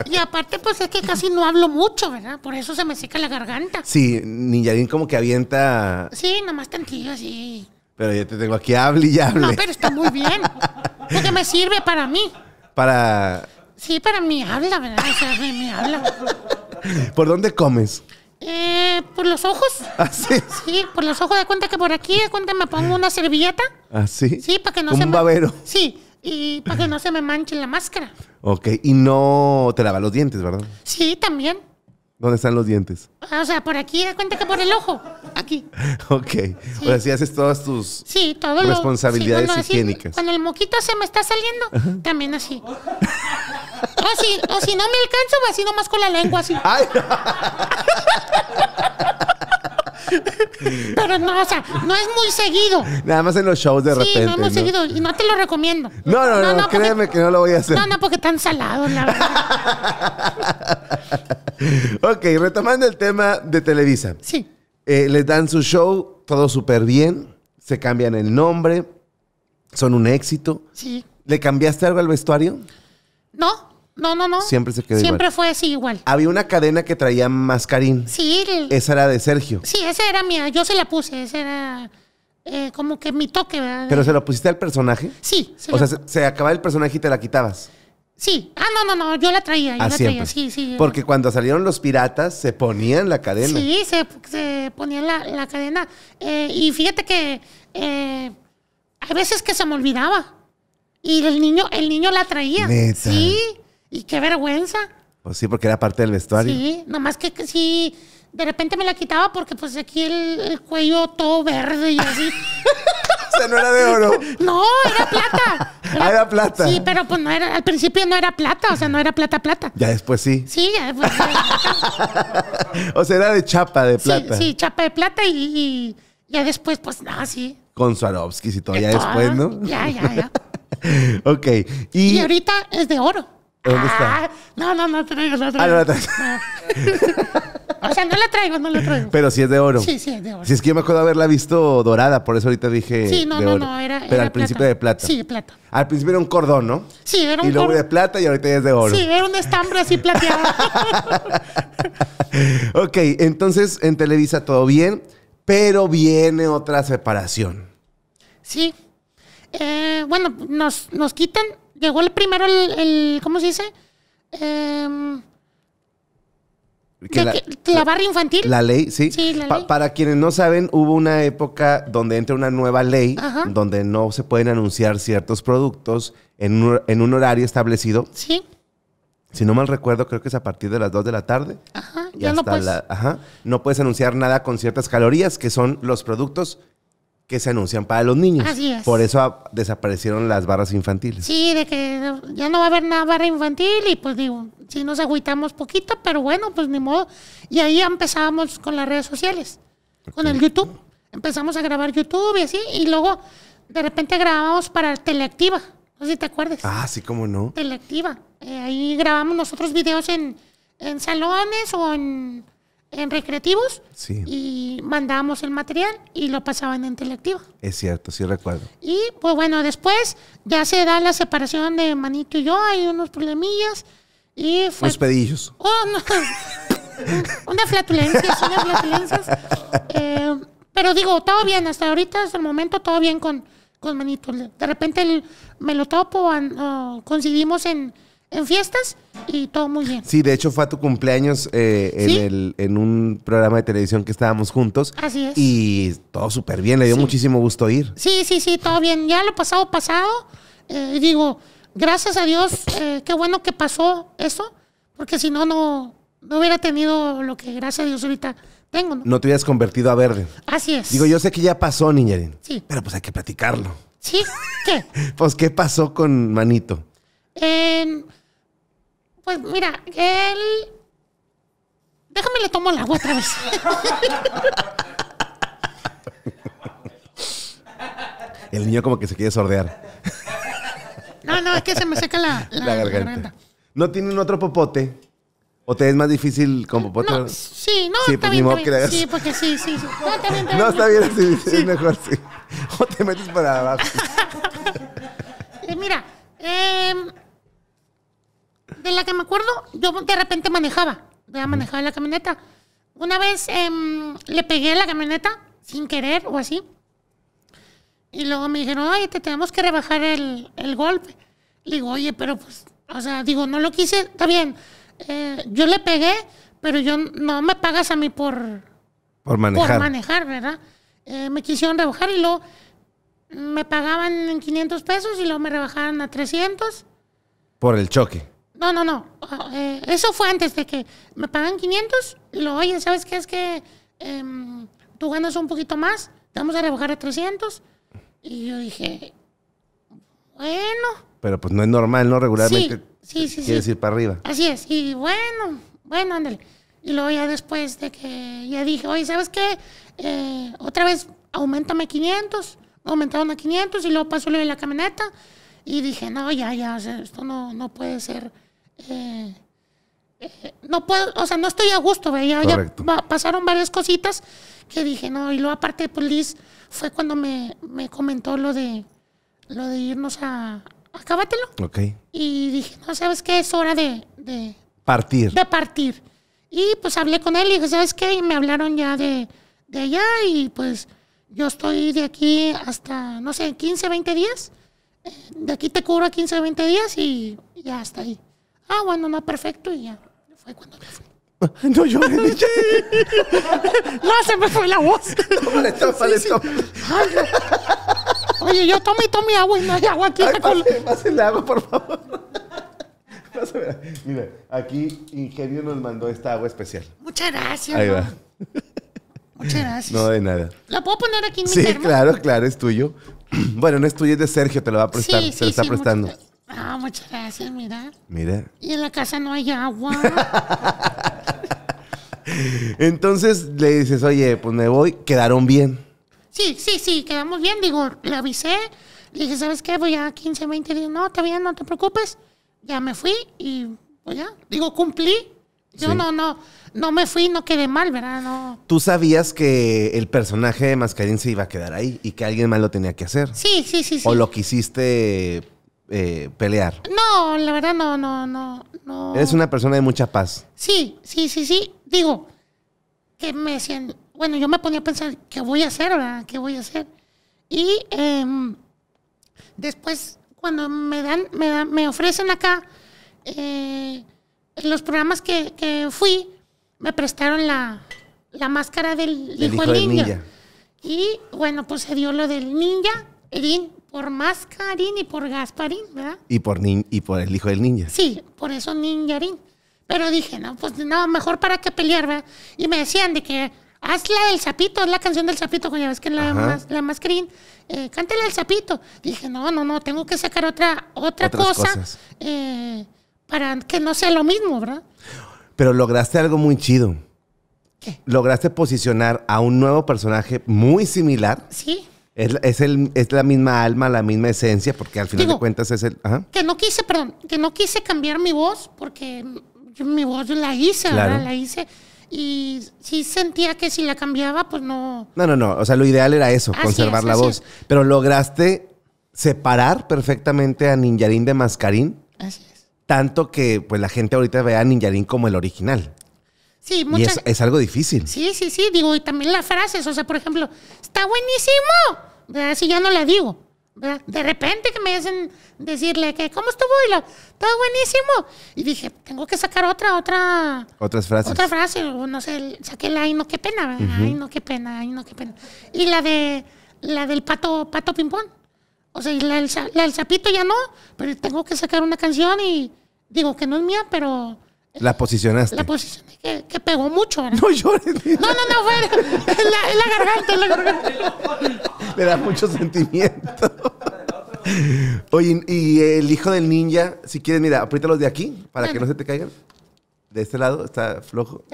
S2: Y aparte, pues es que casi no hablo mucho, ¿verdad? Por eso se me seca la garganta.
S1: Sí, Niñarín como que avienta.
S2: Sí, nomás tantillo así.
S1: Pero yo te tengo aquí, hable y hable. No, pero
S2: está muy bien. Porque me sirve para mí
S1: para...
S2: Sí, para mi habla, ¿verdad? para habla.
S1: ¿Por dónde comes?
S2: Eh, por los ojos. ¿Ah, sí? por los ojos. De cuenta que por aquí, de cuenta me pongo una servilleta.
S1: ¿Ah, sí? Sí, para que no se un babero.
S2: Sí, y para que no se me manche la máscara.
S1: Ok, y no te lava los dientes, ¿verdad?
S2: Sí, también.
S1: ¿Dónde están los dientes?
S2: Ah, o sea, por aquí, de cuenta que por el ojo aquí.
S1: Ok. O sea, si haces todas tus
S2: sí, responsabilidades higiénicas. cuando el moquito se me está saliendo, también así. O si, o si no me alcanzo, así nomás con la lengua así. Pero no, o sea, no es muy seguido.
S1: Nada más en los shows de sí, No hemos seguido
S2: y no te lo recomiendo. No, no, no, créeme
S1: que no lo voy a hacer. No,
S2: no, porque tan salado, la
S1: verdad. ok, retomando el tema de Televisa. Sí. Eh, les dan su show, todo súper bien, se cambian el nombre, son un éxito. Sí. ¿Le cambiaste algo al vestuario?
S2: No, no, no, no. Siempre se quedó Siempre fue así igual.
S1: Había una cadena que traía mascarín. Sí. Esa era de Sergio. Sí,
S2: esa era mía. Yo se la puse. Esa era eh, como que mi toque, ¿verdad? ¿Pero se lo
S1: pusiste al personaje? Sí. ¿O sea, se, se acababa el personaje y te la quitabas?
S2: Sí. Ah, no, no, no, yo la traía, yo ah, la traía, sí, sí. Porque
S1: cuando salieron los piratas se ponían la cadena.
S2: Sí, se, se ponían la, cadena. Eh, y fíjate que eh, hay veces que se me olvidaba. Y el niño, el niño la traía. Sí, y qué vergüenza.
S1: Pues sí, porque era parte del vestuario.
S2: Sí, nomás que, que sí, de repente me la quitaba porque pues aquí el cuello todo verde y así. O sea,
S1: no era de oro.
S2: No, era
S1: plata. Ah, era, plata. Sí,
S2: pero pues no era, al principio no era plata, o sea, no era plata, plata.
S1: Ya después sí.
S2: Sí, ya después.
S1: o sea, era de chapa de plata. Sí, sí
S2: chapa de plata y, ya después, pues nada, no, sí.
S1: Con Swarovski y todo, ya después, ¿no? Ya, ya, ya. ok. Y... ahorita es de oro. ¿Dónde está?
S2: No, no, no, no traigo, no traigo. Ah, no, no, no. O sea, no la traigo, no la traigo.
S1: Pero sí es de oro. Sí, sí es de oro. Si es que yo me acuerdo haberla visto dorada, por eso ahorita dije. Sí, no, no, no, era. Pero al principio de plata. Sí, plata. Al principio era un cordón, ¿no? Sí, era un cordón. Y luego era de plata y ahorita ya es de oro. Sí,
S2: era un estambre así plateado.
S1: ok, entonces en Televisa todo bien, pero viene otra separación.
S2: Sí. Eh, bueno, nos, nos quitan. Llegó el primero el, el ¿Cómo se dice? Eh, la, barra infantil? La ley, sí.
S1: para quienes no saben, hubo una época donde entra una nueva ley, donde no se pueden anunciar ciertos productos en un, horario establecido. Sí. Si no mal recuerdo, creo que es a partir de las 2 de la tarde. Ajá,
S2: ya hasta no puedes. La,
S1: ajá, no puedes anunciar nada con ciertas calorías, que son los productos que se anuncian para los niños. Así es. Por eso desaparecieron las barras infantiles.
S2: Sí, de que ya no va a haber nada barra infantil y pues digo, sí nos agüitamos poquito, pero bueno, pues ni modo. Y ahí empezábamos con las redes sociales, con el YouTube. Empezamos a grabar YouTube y así, y luego de repente grabábamos para Teleactiva. No sé si te acuerdas. Ah,
S1: sí, cómo no.
S2: Teleactiva. Eh, ahí grabamos nosotros videos en, salones o en, en recreativos sí. y mandábamos el material y lo pasaban en teleactiva.
S1: Es cierto, sí recuerdo.
S2: Y pues bueno, después ya se da la separación de Manito y yo, hay unos problemillas y pedillos. Oh, una flatulencia, eh, pero digo, todo bien, hasta ahorita, hasta el momento, todo bien con, con Manito. De repente me lo topo, ah, coincidimos en, fiestas y todo muy bien.
S1: Sí, de hecho fue a tu cumpleaños eh, en, un programa de televisión que estábamos juntos. Así es. Y todo súper bien, le dio muchísimo gusto ir.
S2: Sí, sí, sí, todo bien. Ya lo pasado, pasado. Eh, digo, gracias a Dios, eh, qué bueno que pasó eso, porque si no, no, hubiera tenido lo que gracias a Dios ahorita tengo. ¿no?
S1: te hubieras convertido a verde. Así es. Digo, yo sé que ya pasó, Niñerín. Sí. Pero pues hay que platicarlo.
S2: ¿Sí? ¿Qué?
S1: pues, ¿qué pasó con Manito?
S2: pues mira, él... Déjame le tomo el agua otra vez.
S1: el niño como que se quiere sordear.
S2: No, no, es que se me seca la, garganta.
S1: ¿No tienen otro popote? ¿O te es más difícil con popote? sí, no, sí, está pues, bien. Sí,
S2: porque sí, sí, No, está bien, No, está bien,
S1: sí. es mejor, sí. O te metes para abajo.
S2: Eh, mira, em, de la que me acuerdo, yo de repente manejaba. Ya manejaba la camioneta. Una vez em, le pegué la camioneta sin querer o así. Y luego me dijeron, oye, te tenemos que rebajar el, el golpe. Le digo, oye, pero pues, o sea, digo, no lo quise, está bien. Eh, yo le pegué, pero yo no me pagas a mí por, por manejar. manejar, ¿verdad? Eh, me quisieron rebajar y luego me pagaban en 500 pesos y luego me rebajaban a 300.
S1: Por el choque.
S2: No, no, no. Eh, eso fue antes de que me pagan 500 y luego, oye, ¿sabes qué? Es que em, tú ganas un poquito más, te vamos a rebajar a 300. Y yo dije, bueno.
S1: Pero pues no es normal, ¿no? Regularmente
S2: sí, sí, sí, quieres sí.
S1: ir para arriba. Así
S2: es, y bueno, bueno, ándale. Y luego ya después de que ya dije, oye, ¿sabes qué? Eh, otra vez, aumentame 500, aumentaron a 500 y luego pasó lo de la camioneta. Y dije, no, ya, ya, esto no, no puede ser. Eh, eh, no puedo, o sea, no estoy a gusto, ¿ve? ya, pasaron varias cositas que dije, no, y luego aparte, pues Liz fue cuando me, comentó lo de, lo de irnos a, acábatelo. Ok. Y dije, no, ¿sabes qué? Es hora de, Partir. De partir. Y pues hablé con él y dije, ¿sabes qué? Y me hablaron ya de, de allá y pues yo estoy de aquí hasta, no sé, 15, 20 días. Eh, de aquí te cubro 15, 20 días y ya hasta ahí. Ah, bueno, no, perfecto y ya. Fue cuando me
S1: fui. No yo llores, dije.
S2: no, se me fue la voz. Tómale, tómale, sí, tómale. oye, yo tomé, tomé agua y no hay agua aquí. Pásenle agua, por favor.
S1: Mira, aquí Ingenio nos mandó esta agua especial.
S2: Muchas gracias. Ahí va.
S1: Muchas gracias. No, de nada. ¿La puedo poner aquí en mi Sí, claro, claro, es tuyo. Bueno, no es tuyo, es de Sergio, te lo va a prestar. se lo está prestando.
S2: Ah, muchas gracias, mira. Mira. Y en la casa no hay agua.
S1: Entonces le dices, oye, pues me voy, quedaron bien.
S2: Sí, sí, sí, quedamos bien. Digo, le avisé, le dije, ¿sabes qué? Voy a 15, 20 días. No, está bien, no te preocupes. Ya me fui y pues, ya. Digo, cumplí. Yo no, no, no me fui, no quedé mal, ¿verdad? No.
S1: Tú sabías que el personaje de Mascarín se iba a quedar ahí y que alguien más lo tenía que hacer. Sí,
S2: sí, sí. sí. O lo
S1: quisiste eh, pelear.
S2: No, la verdad no, no, no. Eres
S1: una persona de mucha paz.
S2: Sí, sí, sí, sí. Digo, que me decían, bueno, yo me ponía a pensar, ¿qué voy a hacer? Verdad? ¿Qué voy a hacer? Y em, después, cuando me dan, me, me ofrecen acá, en eh, los programas que, fui, me prestaron la, máscara del, hijo, del ninja. Y bueno, pues se dio lo del ninja, Erin, por Mascarín y por Gasparín, ¿verdad?
S1: Y por, y por el hijo del ninja.
S2: Sí, por eso Ninjarín. Pero dije, no, pues no, mejor para que pelear, ¿verdad? Y me decían de que haz el del sapito, es la canción del sapito, ya ves que la, más, la mascarín, eh, cántela el sapito. Dije, no, no, no, tengo que sacar otra, otra cosa eh, para que no sea lo mismo, ¿verdad?
S1: Pero lograste algo muy chido. ¿Qué? Lograste posicionar a un nuevo personaje muy similar. Sí es, es, la misma alma, la misma esencia, porque al final de cuentas es el.
S2: Que no quise, perdón, que no quise cambiar mi voz, porque mi voz la hice, La hice. Y sí sentía que si la cambiaba, pues no.
S1: No, no, no. O sea, lo ideal era eso, conservar la voz. Pero lograste separar perfectamente a Ninjarín de Mascarín. Así es. Tanto que pues la gente ahorita ve a Ninjarín como el original.
S2: Sí, Y es,
S1: algo difícil. Sí,
S2: sí, sí, digo, y también las frases, o sea, por ejemplo, está buenísimo, ¿verdad? Si ya no la digo, ¿verdad? De repente que me hacen decirle que, ¿cómo estuvo? Y la, está buenísimo. Y dije, tengo que sacar otra, otra...
S1: Otras frases. Otra frase,
S2: o no sé, saqué la, ay, no, qué pena, Ay, no, qué pena, ay, no, qué pena. Y la de, la del pato, pato ping-pong. O sea, y la, la del sapito ya no, pero tengo que sacar una canción y digo que no es mía, pero
S1: la posicionaste. La
S2: posicioné, que, que pegó mucho. No llores. No, no, no, fue en la, garganta, en la
S1: garganta. Le da mucho sentimiento. Oye, y el hijo del ninja, si quieres, mira, apriétalos de aquí para que no se te caigan. De este lado, está flojo.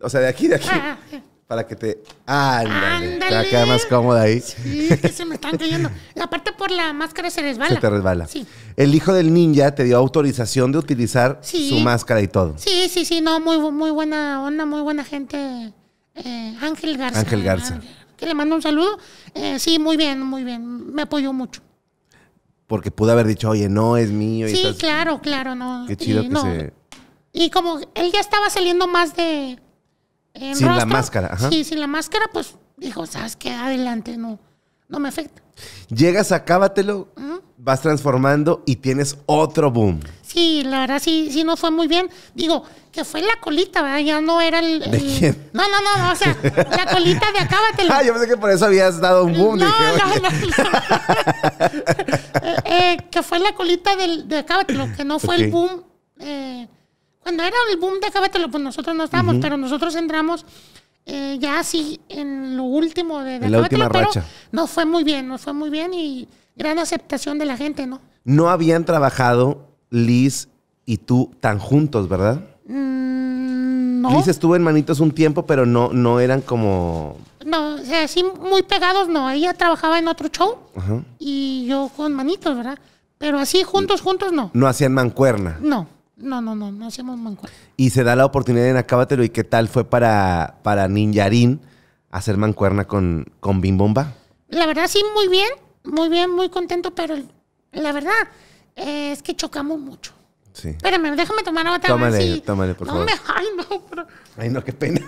S1: O sea, de aquí, de aquí. Ah, ah, para que te. ¡Ándale! Te más cómoda ahí. Sí, que se me están cayendo. aparte,
S2: por la máscara se resbala. Se te resbala. Sí.
S1: El hijo del ninja te dio autorización de utilizar
S2: su máscara
S1: y todo. Sí,
S2: sí, sí, no, muy, muy buena onda, muy buena gente. Eh, Ángel Garza. Ángel Garza. que le mando un saludo. Eh, sí, muy bien, muy bien. Me apoyó mucho.
S1: Porque pudo haber dicho, oye, no, es mío. sí,
S2: claro, claro, no. Qué chido que se. Y como él ya estaba saliendo más de sin la máscara. Ajá. Sí, sin la máscara, pues dijo, ¿sabes qué? Adelante, no, no me afecta.
S1: Llegas, acábatelo, vas transformando y tienes otro boom.
S2: Sí, la verdad sí, sí no fue muy bien. Digo, que fue la colita, ¿verdad? Ya no era el. ¿De quién? No, no, no, no, o sea, la colita de acábatelo. Ah, yo pensé
S1: que por eso habías dado un boom. No, dije, no, no, no.
S2: Eh, eh, que fue la colita de acábatelo, que no fue el boom. Eh, cuando era el boom de Acábatelo, pues nosotros no estábamos, pero nosotros entramos eh, ya así en lo último de, de la última pero racha. nos fue muy bien, nos fue muy bien y gran aceptación de la gente, ¿no?
S1: No habían trabajado Liz y tú tan juntos, ¿verdad? Mm, no. Liz estuvo en Manitos un tiempo, pero no, no eran como...
S2: No, así muy pegados, no. Ella trabajaba en otro show y yo con Manitos, ¿verdad? Pero así juntos, juntos, no.
S1: No hacían mancuerna.
S2: No no, no, no, no hacemos mancuerna.
S1: Y se da la oportunidad en Acábatelo. ¿Y qué tal fue para, para Ninjarín hacer mancuerna con, con Bomba?
S2: La verdad, sí, muy bien. Muy bien, muy contento, pero la verdad eh, es que chocamos mucho. Sí. Espérame, déjame tomar otra Tómale,
S1: tómale, por no Me...
S2: Ay, no, pero...
S1: Ay, no, qué pena.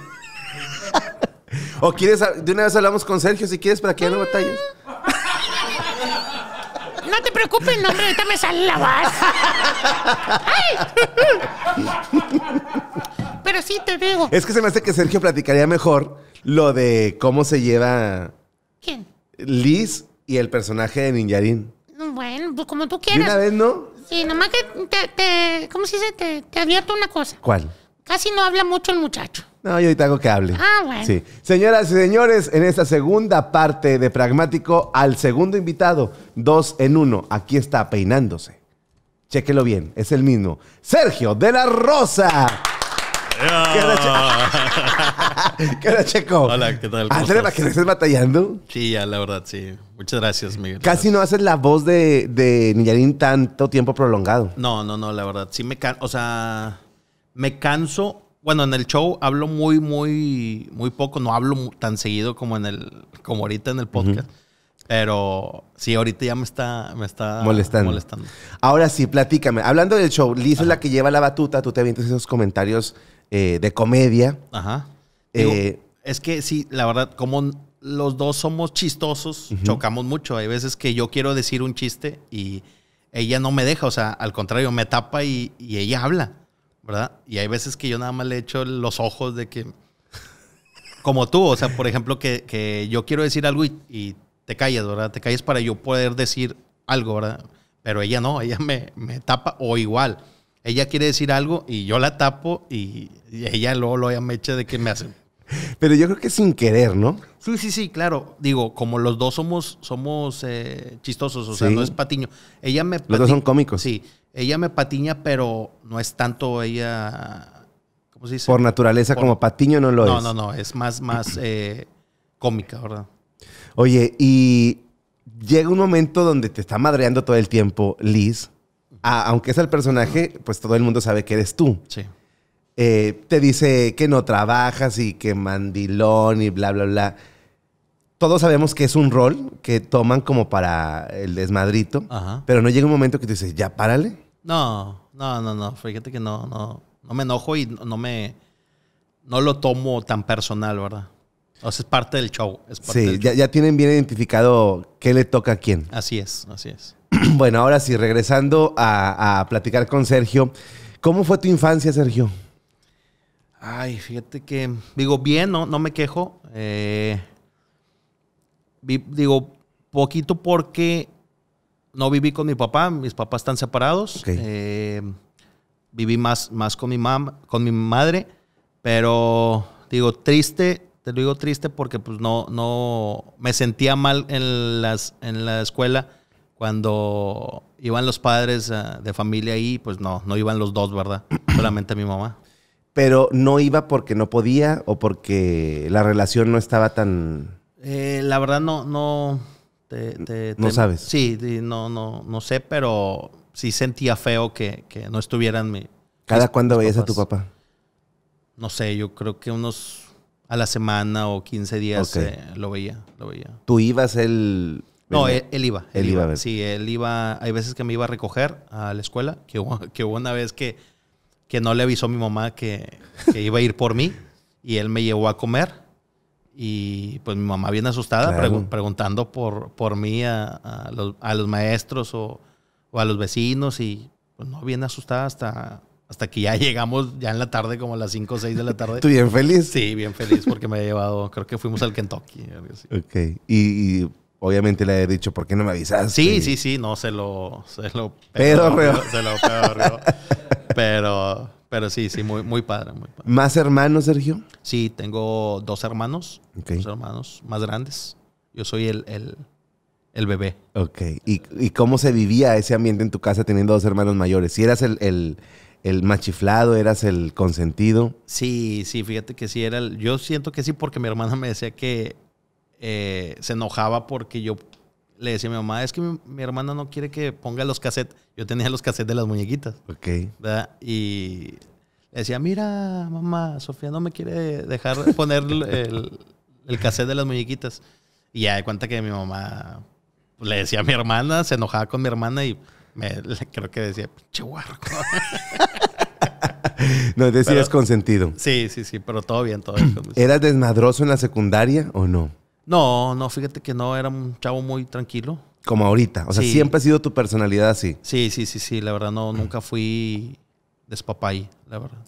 S1: o quieres, de una vez hablamos con Sergio si quieres para que ya no mm, batalles
S2: preocupen, hombre, ahorita me sale la voz. ¡Ay! Pero sí te digo. Es
S1: que se me hace que Sergio platicaría mejor lo de cómo se lleva. ¿Quién? Liz y el personaje de Ninjarín.
S2: Bueno, pues como tú quieras. ¿Y una vez no? Sí, nomás que te, te ¿cómo se dice? Te, te, advierto una cosa. ¿Cuál? Casi no habla mucho el muchacho.
S1: No, yo ahorita hago que hable. Ah, bueno. Sí. Señoras y señores, en esta segunda parte de Pragmático, al segundo invitado, dos en uno, aquí está peinándose. Chéquelo bien, es el mismo. Sergio de la Rosa.
S4: ¿Qué onda, Checo? Hola, ¿qué tal? ¿Andrés, para que no estés batallando? Sí, ya, la verdad, sí. Muchas gracias, Miguel. Casi no
S1: haces la voz de, de Niñarín tanto tiempo prolongado.
S4: No, no, no, la verdad. Sí me O sea me canso. Bueno, en el show hablo muy, muy, muy poco. No hablo tan seguido como en el, como ahorita en el podcast. Pero sí, ahorita ya me está, me está molestando.
S1: Ahora sí, platícame. Hablando del show, Liz es la que lleva la batuta. Tú te avientas esos comentarios eh, de comedia.
S4: Ajá. Eh, es que sí, la verdad, como los dos somos chistosos, chocamos mucho. Hay veces que yo quiero decir un chiste y ella no me deja, o sea, al contrario, me tapa y ella habla. ¿verdad? Y hay veces que yo nada más le echo los ojos de que, como tú, o sea, por ejemplo, que, yo quiero decir algo y, te callas, ¿verdad? Te calles para yo poder decir algo, ¿verdad? Pero ella no, ella me, tapa o igual. Ella quiere decir algo y yo la tapo y, ella luego, lo ya me echa de que me hace, pero yo creo que
S1: sin querer, ¿no?
S4: Sí, sí, sí, claro. Digo, como los dos somos, somos eh, chistosos, o sea, no es patiño. Ella me Los dos son
S1: cómicos. Sí,
S4: ella me patiña, pero no es tanto ella... ¿Cómo se dice? Por naturaleza, como patiño no lo es. No, no, no, es más, más eh, cómica, ¿verdad?
S1: Oye, y llega un momento donde te está madreando todo el tiempo Liz. aunque es el personaje, pues todo el mundo sabe que eres tú. Sí. Eh, te dice que no trabajas y que mandilón y bla, bla, bla. Todos sabemos que es un rol que toman como para el desmadrito, pero no llega un momento que te dices, ya párale.
S4: No, no, no, no. Fíjate que no, no, no me enojo y no me, no lo tomo tan personal, ¿verdad? O sea, es parte del show. sí, ya, ya,
S1: tienen bien identificado qué le toca a quién.
S4: Así es, así es.
S1: Bueno, ahora sí, regresando a platicar con Sergio. ¿Cómo fue tu infancia, Sergio?
S4: Ay, fíjate que, digo, bien, no, no me quejo. Eh, digo, poquito porque no viví con mi papá, mis papás están separados. Eh, viví más, más con, mi mam, con mi madre, pero digo, triste, te lo digo triste porque pues no, no, me sentía mal en, las, en la escuela cuando iban los padres ah, de familia ahí, pues no, no iban los dos, ¿verdad? Solamente mi mamá
S1: pero no iba porque no podía o porque la relación no estaba tan...
S4: Eh, la verdad no, no... sabes. Sí, no, no, no sé, pero sí sentía feo que, que no estuvieran mi... ¿Cada cuándo veías a tu papá? No sé, yo creo que unos a la semana o 15 días eh, lo veía, veía.
S1: ¿Tú ibas él? No, él, iba. Él, iba, a
S4: Sí, él iba. Hay veces que me iba a recoger a la escuela, que, que una vez que que no le avisó mi mamá que, iba a ir por mí y él me llevó a comer. Y pues mi mamá bien asustada preguntando por, por mí a, los, maestros o, a los vecinos y pues, no, bien asustada hasta, hasta que ya llegamos ya en la tarde, como a las 5 o 6 de la tarde. ¿Tú bien feliz? Sí, bien feliz porque me ha llevado, creo que fuimos al Kentucky.
S1: Ok, ¿Y, obviamente le he dicho, ¿por qué no me avisaste? Sí,
S4: sí, sí, no, se lo... Se Se lo Pero, pero sí, sí, muy, muy padre,
S1: ¿Más hermanos, Sergio?
S4: Sí, tengo dos hermanos. Dos hermanos más grandes. Yo soy el, bebé. Ok.
S1: ¿Y, cómo se vivía ese ambiente en tu casa teniendo dos hermanos mayores? Si eras el, el, el machiflado, eras el consentido.
S4: Sí, sí, fíjate que sí era el, Yo siento que sí porque mi hermana me decía que eh, se enojaba porque yo le decía a mi mamá, es que mi, hermana no quiere que ponga los cassettes. Yo tenía los cassettes de las muñequitas. Ok. Y le decía, mira, mamá, Sofía no me quiere dejar poner el, el cassette de las muñequitas. Y ya de cuenta que mi mamá pues, le decía a mi hermana, se enojaba con mi hermana y creo que decía, pinche guarro.
S1: no, decías consentido.
S4: Sí, sí, sí, pero todo bien, todo bien.
S1: ¿Eras desmadroso en la secundaria o no?
S4: No, no, fíjate que no, era un chavo muy tranquilo.
S1: Como ahorita, o sea, siempre ha sido tu personalidad así.
S4: Sí, sí, sí, sí, la verdad, no, nunca fui despapay, la verdad.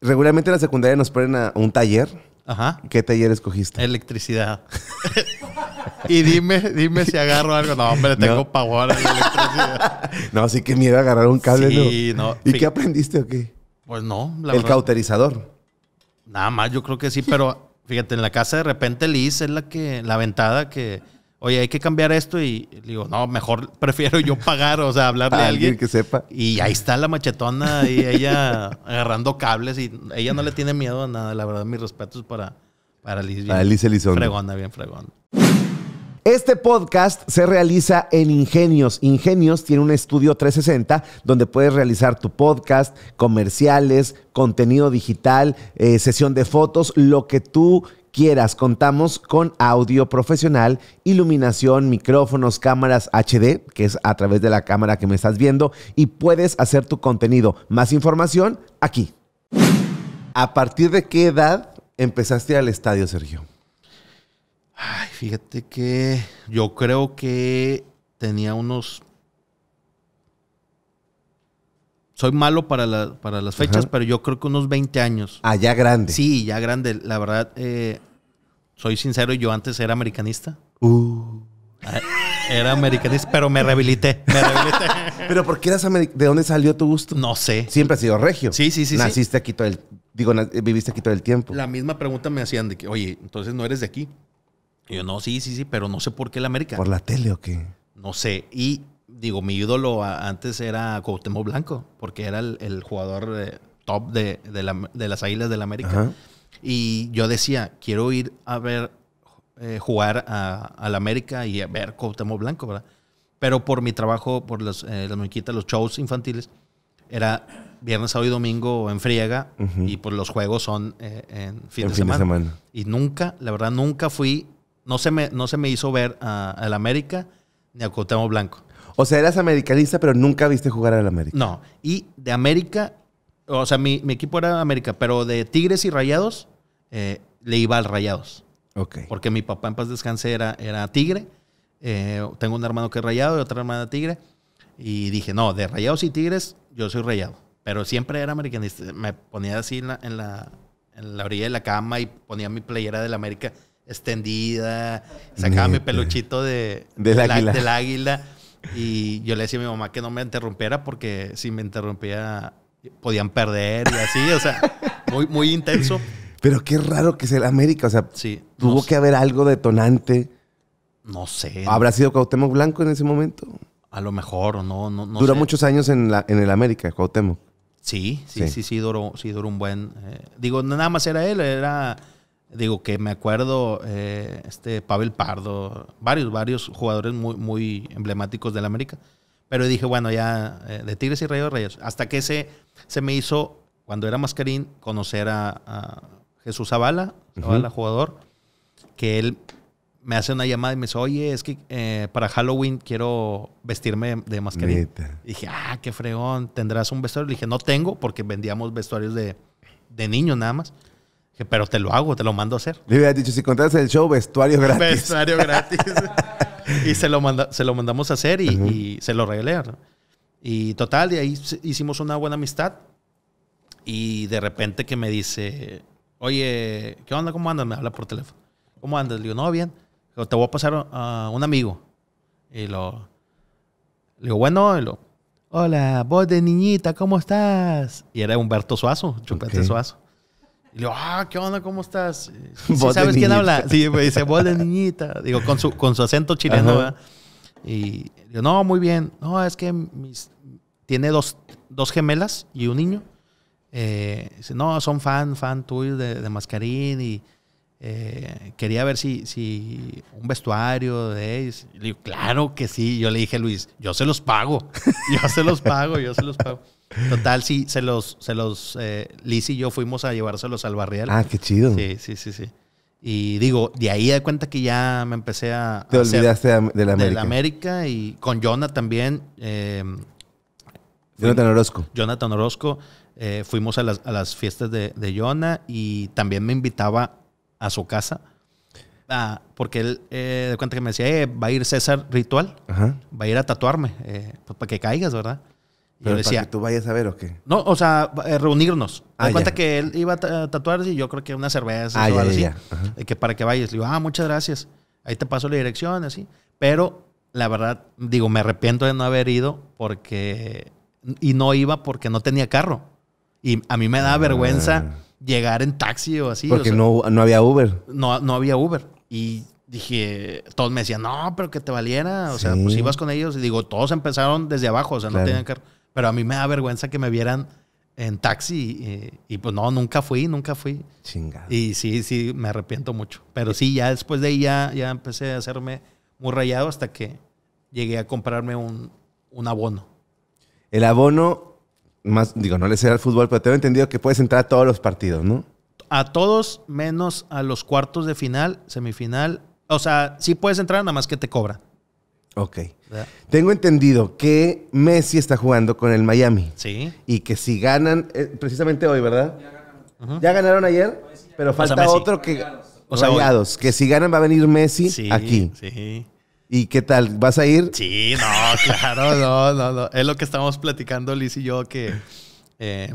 S1: Regularmente en la secundaria nos ponen a un taller. Ajá. ¿Qué taller
S4: escogiste? Electricidad. y dime, dime si agarro algo. No, hombre, tengo pavor a la electricidad.
S1: no, sí que miedo agarrar un cable. Sí, no. ¿Y qué aprendiste o
S4: qué? Pues no, la El
S1: cauterizador.
S4: Nada más, yo creo que sí, pero fíjate, en la casa de repente Liz es la que, la ventada que, oye, hay que cambiar esto y digo, no, mejor prefiero yo pagar, o sea, hablarle a, alguien, que sepa. Y ahí está la machetona y ella agarrando cables y ella no le tiene miedo a nada, la verdad, mis respetos para, para Liz. Bien, Liz Elizondo. Fregona, bien fregona.
S1: Este podcast se realiza en Ingenios. Ingenios tiene un estudio 360 donde puedes realizar tu podcast, comerciales, contenido digital, eh, sesión de fotos, lo que tú quieras. Contamos con audio profesional, iluminación, micrófonos, cámaras HD, que es a través de la cámara que me estás viendo, y puedes hacer tu contenido. Más información aquí. ¿A partir de qué edad empezaste al estadio, Sergio?
S4: Ay, fíjate que yo creo que tenía unos. Soy malo para, para las fechas, pero yo creo que unos 20 años. Ah, ya grande. Sí, ya grande. La verdad, eh, soy sincero, yo antes era americanista. Uh. Era americanista, pero me rehabilité. ¿Pero por qué eras ¿De
S1: dónde salió tu gusto? No sé. Siempre has sido regio. Sí, sí, sí. Naciste aquí todo el... Digo, viviste aquí todo el tiempo.
S4: La misma pregunta me hacían de que, oye, entonces no eres de aquí yo, no, sí, sí, sí, pero no sé por qué el América. ¿Por la tele o qué? No sé. Y digo, mi ídolo antes era Cuauhtémoc Blanco, porque era el, jugador eh, top de, las la, de, las Águilas del la América. Y yo decía, quiero ir a ver eh, jugar al la América y a ver Cuauhtémoc Blanco, ¿verdad? Pero por mi trabajo, por los, eh, las muñequitas, los shows infantiles, era viernes, sábado y domingo en friega y por pues, los juegos son en fin, de, semana. Y nunca, la verdad, nunca fui no se me, no se me hizo ver al América ni a Cuauhtémoc Blanco.
S1: O sea, eras americanista, pero nunca viste jugar al América.
S4: No, y de América, o sea, mi, equipo era América, pero de Tigres y Rayados, eh, le iba al Rayados. Ok. Porque mi papá en paz descanse era, Tigre. Eh, tengo un hermano que es Rayado y otra hermana Tigre. Y dije, no, de Rayados y Tigres, yo soy Rayado. Pero siempre era americanista. Me ponía así en la, en la, en la orilla de la cama y ponía mi playera del América extendida, sacaba mi peluchito de, del, águila. águila. Y yo le decía a mi mamá que no me interrumpiera porque si me interrumpía podían perder y así, o sea, muy, muy intenso.
S1: Pero qué raro que sea el América, o sea, sí, tuvo que haber algo detonante.
S4: No sé. ¿Habrá sido
S1: Cuauhtémoc Blanco en ese momento?
S4: A lo mejor, no, no, no Dura muchos
S1: años en, la, en el América, Cuauhtémoc.
S4: Sí, sí, sí, sí, duró, sí duró un buen... Eh, digo, nada más era él, era digo que me acuerdo eh, este Pavel Pardo, varios, varios jugadores muy, muy emblemáticos del América. Pero dije, bueno, ya eh, de Tigres y Rayos Rayos. Hasta que se, se me hizo, cuando era mascarín, conocer a, Jesús Zavala, Zavala, jugador, que él me hace una llamada y me dice, oye, es que eh, para Halloween quiero vestirme de mascarín. dije, ah, qué fregón, ¿tendrás un vestuario? Le dije, no tengo, porque vendíamos vestuarios de, de niños nada más. Pero te lo hago, te lo mando a hacer.
S1: Le había dicho, si contratas el show, vestuario gratis. Vestuario
S4: gratis. y se lo, manda, se lo mandamos a hacer y, se lo regalé. Y total, y ahí hicimos una buena amistad. Y de repente que me dice, oye, ¿qué onda? ¿Cómo andas? Me habla por teléfono. ¿Cómo andas? Le digo, no, bien. te voy a pasar a ah, un amigo. Y lo... Le digo, bueno, lo, hola, voz de niñita, ¿cómo estás? Y era Humberto Suazo, Chupete Suazo. Y le digo, ah, ¿qué onda? ¿Cómo estás? ¿Sabes quién habla? Sí, dice, vos niñita. Digo, con su, con su acento chileno, Y yo, no, muy bien. No, es que mis, tiene dos, dos gemelas y un niño. Eh, dice, no, son fan, fan tuyo de, de Mascarín y eh, quería ver si, si un vestuario de ellos. Y le digo, claro que sí. Yo le dije, Luis, yo se los pago. Yo se los pago, yo se los pago. Total, sí, se los, se los, eh, Liz y yo fuimos a llevárselos al barrial. Ah, qué chido. Sí, sí, sí, sí. Y digo, de ahí de cuenta que ya me empecé a... Te olvidaste de, la América. De la América y con Jonah también. Em, Jonathan Orozco. Jonathan Orozco. Eh, fuimos a las, fiestas de, de, Jonah y también me invitaba a su casa. Ah, porque él, eh, de cuenta que me decía, va a ir César Ritual, va a ir a tatuarme, pues para que caigas, ¿verdad? Pero decía, para que tú vayas a ver o qué? No, o sea, eh, reunirnos. Ah, cuenta que él iba a tatuarse y yo creo que una cerveza ah, Que para que vayas. Le digo, ah, muchas gracias. Ahí te paso la dirección, así. Pero la verdad, digo, me arrepiento de no haber ido porque. Y no iba porque no tenía carro. Y a mí me da ah. vergüenza llegar en taxi o así. Porque no,
S1: había Uber.
S4: No, no había Uber. Y dije, todos me decían, no, pero que te valiera. O sea, pues ibas con ellos. Y digo, todos empezaron desde abajo, o sea, no tenían carro. Pero a mí me da vergüenza que me vieran en taxi y, pues no, nunca fui, nunca fui. Chingado. Y sí, sí, me arrepiento mucho. Pero sí, ya después de ahí ya, empecé a hacerme muy rayado hasta que llegué a comprarme un, abono.
S1: El abono, más, digo, no le será al fútbol, pero tengo entendido que puedes entrar a todos los partidos, ¿no?
S4: A todos menos a los cuartos de final, semifinal. O sea, sí puedes entrar, nada más que te cobran.
S1: Ok. Tengo entendido que Messi está jugando con el Miami. Sí. Y que si
S4: ganan, eh,
S1: precisamente hoy, ¿verdad? Ya ganaron, ¿Ya ganaron ayer, pero falta otro que... O sea, que si ganan va a venir Messi aquí. Sí. ¿Y qué tal? ¿Vas a ir?
S4: Sí, no, claro, no, no, no. Es lo que estábamos platicando Liz y yo, que eh,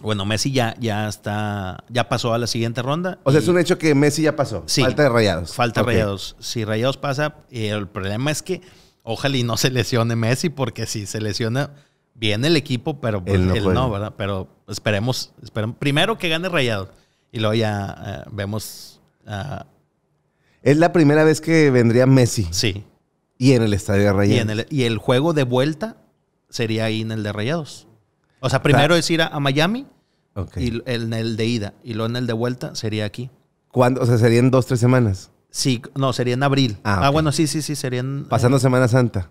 S4: bueno, Messi ya, ya está, ya pasó a la siguiente ronda. O sea, es un
S1: hecho que Messi ya pasó. falta de Rayados.
S4: Falta Rayados. Si Rayados pasa, eh, el problema es que ojalá y no se lesione Messi, porque si se lesiona, viene el equipo, pero pues él, no, ¿verdad? Pero esperemos, esperemos, primero que gane Rayados y luego ya eh, vemos. Ah,
S1: es la primera vez que vendría Messi. Sí. Y en el estadio de Rayados. Y, en el,
S4: y el juego de vuelta sería ahí en el de Rayados. O sea, primero es ir a, Miami y en el de ida. Y luego en el de vuelta sería aquí. ¿Cuándo? O sea, serían dos, tres semanas. Sí, no, sería en abril. Ah, ah bueno, sí, sí, sí, serían. Pasando
S1: Semana Santa.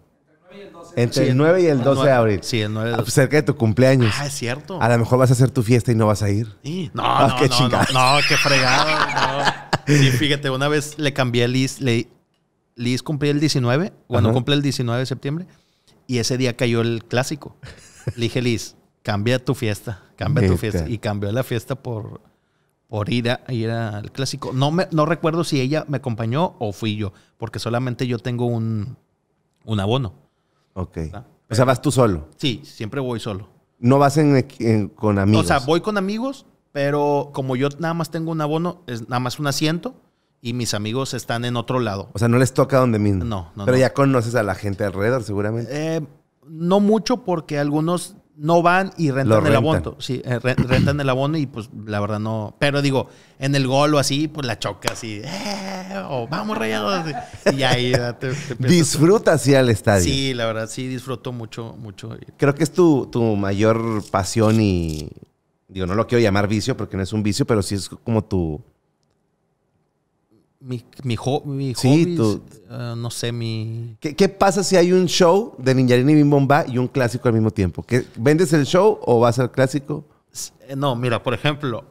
S1: Entre el 9 y el 12 de abril. Sí, el 9 de abril. Cerca de tu cumpleaños. Ah, es cierto. A lo mejor vas a hacer tu fiesta y no vas a ir. No, ah, no, qué no,
S4: no, qué fregado. Sí, fíjate, una vez le cambié a Liz. Liz cumplí el 19, cuando cumple el 19 de septiembre, y ese día cayó el clásico. Le dije, Liz, cambia tu fiesta, cambia tu fiesta. Y cambió la fiesta por, por ir, al clásico. No, me, no recuerdo si ella me acompañó o fui yo, porque solamente yo tengo un, abono. Ok. o sea, vas tú solo. Sí, siempre voy solo.
S1: No vas con amigos. O sea,
S4: voy con amigos, pero como yo nada más tengo un abono, es nada más un asiento y mis amigos están en otro lado.
S1: O sea, no les toca donde mismo. No, no. Pero ya conoces
S4: a la gente alrededor, seguramente. Eh, no mucho porque algunos no van y rentan, el abono. Sí, eh, rentan el abono y pues la verdad no. Pero digo, en el gol o así, pues la choca así. Eh, o vamos rayados. Y ahí
S1: Disfrutas al estadio. Sí,
S4: la verdad, sí, disfruto mucho, mucho.
S1: Creo que es tu, tu mayor pasión y. Digo, no lo quiero llamar vicio porque no es un vicio, pero sí es como tu,
S4: mi, mi, eh, no sé, mi...
S1: ¿Qué, pasa si hay un show de Ninjarini y mi Bomba y un clásico al mismo tiempo? ¿Qué, ¿Vendes el show o vas al clásico?
S4: Eh, no, mira, por ejemplo,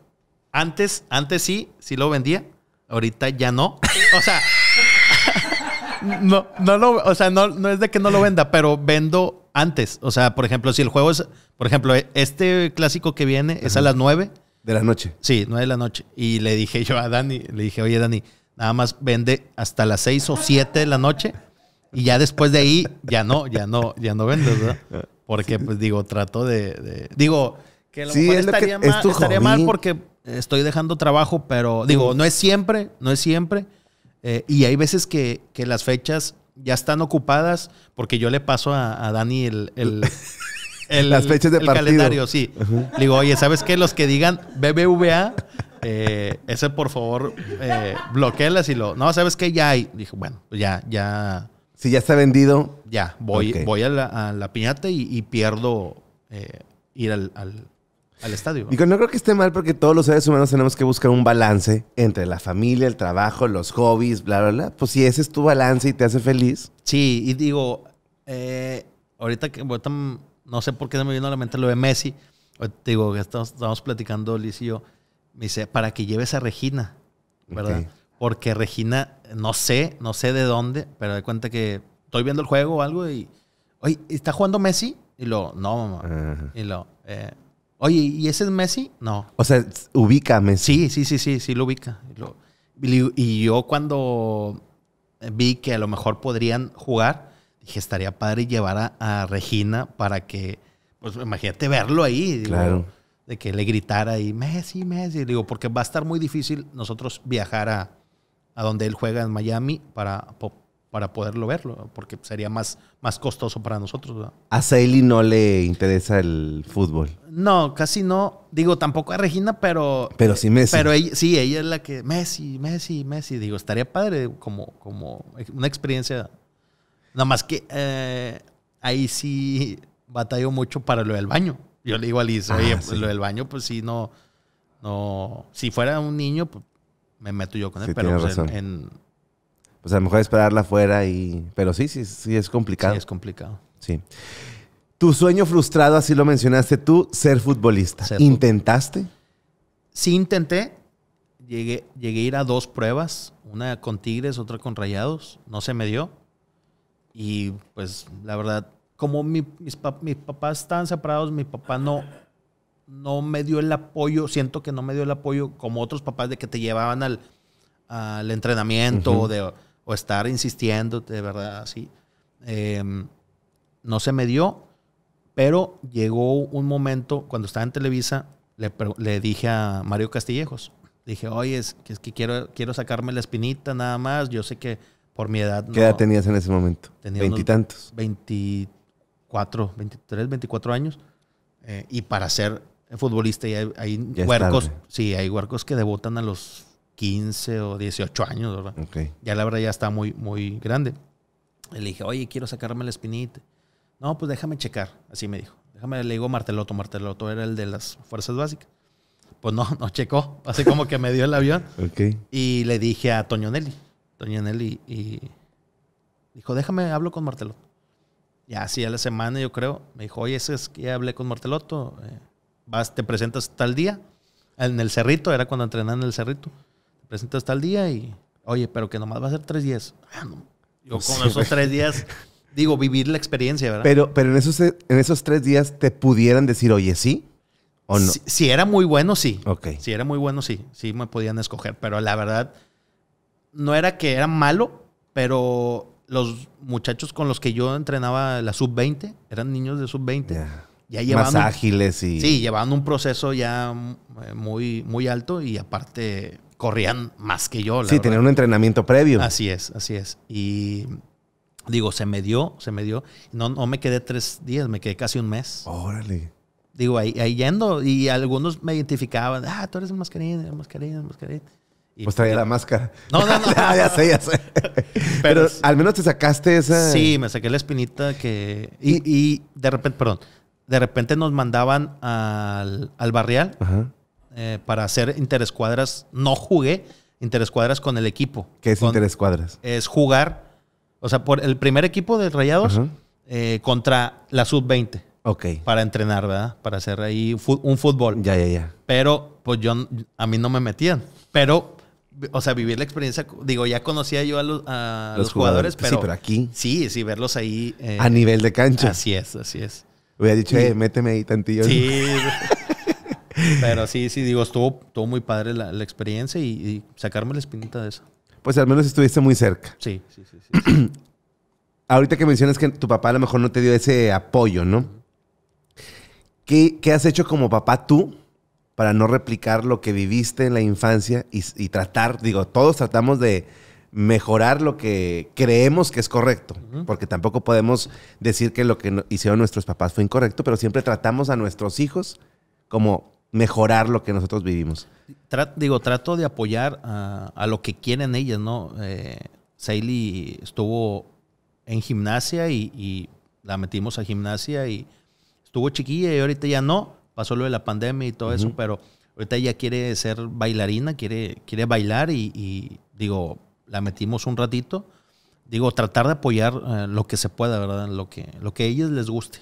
S4: antes, antes sí, sí lo vendía, ahorita ya no. o sea, no, no lo, o sea, no, no es de que no lo venda, pero vendo antes. O sea, por ejemplo, si el juego es, por ejemplo, e, este clásico que viene es a las 9. De la noche. Sí, 9 de la noche. Y le dije yo a Dani, le dije, oye Dani, nada más vende hasta las 6 o 7 de la noche y ya después de ahí ya no, ya no, ya no vende, ¿verdad? Porque pues digo, trato de, digo,
S1: que lo estaría,
S4: mal, estaría mal porque estoy dejando trabajo, pero digo, no es siempre, no es siempre. Eh, y hay veces que, que, las fechas ya están ocupadas porque yo le paso a, Dani el, el, las fechas de el calendario, sí. digo, oye, ¿sabes qué? Los que digan BBVA eh, ese por favor, eh, y lo. No, ¿sabes qué? Ya hay. Dije, bueno, ya, ya. Si ya está vendido. Ya, voy, voy a, la, piñata y, pierdo eh, ir al, al, estadio. y
S1: no creo que esté mal porque todos los seres humanos tenemos que buscar un balance entre la familia, el trabajo, los hobbies, bla, bla, bla. Pues si ese es tu balance y te hace feliz.
S4: Sí, y digo, eh, ahorita que mm, no sé por qué se me vino a la mente lo de Messi. digo, estamos, estamos platicando Liz y yo me dice, para que lleves a Regina, ¿verdad? Porque Regina, no sé, no sé de dónde, pero de cuenta que estoy viendo el juego o algo y, oye, ¿está jugando Messi? Y lo, no, mamá. Y lo, eh, oye, ¿y ese es Messi? No. O sea, ubica a Messi. Sí, sí, sí, sí, sí, lo ubica. Y, yo cuando vi que a lo mejor podrían jugar, dije, estaría padre llevar a, Regina para que, pues imagínate verlo ahí. claro de que le gritara y Messi, Messi. Digo, porque va a estar muy difícil nosotros viajar a, donde él juega en Miami para, para poderlo verlo, porque sería más, más costoso para nosotros.
S1: A Sally no le interesa el fútbol.
S4: No, casi no. Digo, tampoco a Regina, pero. Pero sí Messi. Pero sí, ella es la que. Messi, Messi, Messi. Digo, estaría padre como, como una experiencia. Nada más que eh, ahí sí batalló mucho para lo del baño. Yo le digo ah, pues, lo del baño, pues sí, no, no. Si fuera un niño, pues, me meto yo con él, pero pues, en,
S1: Pues a lo mejor esperarla afuera y. Pero sí, sí, sí, es complicado. Sí, es complicado. Sí. Tu sueño frustrado, así lo mencionaste tú, ser futbolista.
S4: ¿Intentaste? Sí, intenté. llegué a ir a dos pruebas, una con Tigres, otra con Rayados. No se me dio. Y pues la verdad, como mis, papás están separados, mi papá no, no me dio el apoyo, siento que no me dio el apoyo como otros papás de que te llevaban al, entrenamiento o, de, estar insistiendo, de verdad, así. Em, no se me dio, pero llegó un momento cuando estaba en Televisa, le, dije a Mario Castillejos, dije, oye, es que, es que quiero, quiero sacarme la espinita nada más, yo sé que por mi edad... ¿Qué edad tenías en ese momento? veintitantos. Veintitantos 23, 24 años. Eh, y para ser futbolista, hay, huercos, sí, hay huercos que debutan a los 15 o 18 años, ¿verdad? Ya la verdad ya está muy, muy grande. Le dije, oye, quiero sacarme el espinita. No, pues déjame checar, así me dijo. Déjame, le digo Marteloto, Marteloto era el de las fuerzas básicas. Pues no, no checó, así como que me dio el avión. Y le dije a Toño Nelly, Toño Nelly, y dijo, déjame, hablo con Marteloto. Y así a la semana, yo creo, me dijo, oye, ese es que ya hablé con Marteloto, eh, vas, te presentas tal día, en el cerrito, era cuando entrenaba en el cerrito, te presentas tal día y, oye, pero que nomás va a ser tres días. Ah, yo con esos tres días, digo, vivir la experiencia, ¿verdad? Pero,
S1: pero en, esos, en esos tres días te pudieran decir, oye, sí. ¿O no?
S4: si, era muy bueno, sí. Okay. Si era muy bueno, sí. Sí me podían escoger. Pero la verdad, no era que era malo, pero los muchachos con los que yo entrenaba la sub-20, eran niños de sub-20. Ya llevaban Más
S1: ágiles y... Sí,
S4: llevaban un proceso ya eh, muy, muy alto y aparte corrían más que yo. sí, tenían un
S1: entrenamiento previo. Así
S4: es, así es. Y digo, se me dio, se me dio. No, no me quedé tres días, me quedé casi un mes.
S1: Órale.
S4: Digo, ahí, ahí yendo y algunos me identificaban. Ah, tú eres el mascarín, el mascarín, el
S1: pues traía la máscara. No, no, no.
S4: ya sé, ya sé. Pero, al menos te sacaste esa. Sí, me saqué la espinita que. Y, de repente, perdón. De repente nos mandaban al, barrial eh, para hacer interescuadras. No jugué interescuadras con el equipo.
S1: ¿Qué es interescuadras?
S4: Es jugar. O sea, por el primer equipo de Rayados eh, contra la sub-20. Ok. Para entrenar, ¿verdad? Para hacer ahí un fútbol. Ya, ya, ya. Pero, pues yo, a mí no me metían. Pero o sea, vivir la experiencia, digo, ya conocía yo a, los, jugadores, pero... Sí, pero aquí. Sí, sí, verlos ahí... Eh, a nivel de cancha. Así es, así es. Hubiera dicho, eh, méteme ahí tantillo. Sí. pero sí, sí, digo, estuvo, muy padre la, experiencia y, sacarme la espinita de eso. Pues
S1: al menos estuviste muy cerca. Sí, sí, sí. Ahorita que mencionas que tu papá a lo mejor no te dio ese apoyo, ¿no? ¿Qué has hecho como papá tú para no replicar lo que viviste en la infancia y, tratar, digo, todos tratamos de mejorar lo que creemos que es correcto, porque tampoco podemos decir que lo que hicieron nuestros papás fue incorrecto, pero siempre tratamos a nuestros hijos como mejorar lo que nosotros vivimos.
S4: digo, trato de apoyar a, lo que quieren ellas, ¿no? Eh, estuvo en gimnasia y, y, la metimos a gimnasia y estuvo chiquilla y ahorita ya no, pasó lo de la pandemia y todo eso, pero ahorita ella quiere ser bailarina, quiere, quiere bailar y, digo, la metimos un ratito. Digo, tratar de apoyar eh, lo que se pueda, ¿verdad? Lo que, lo que a ellas les guste.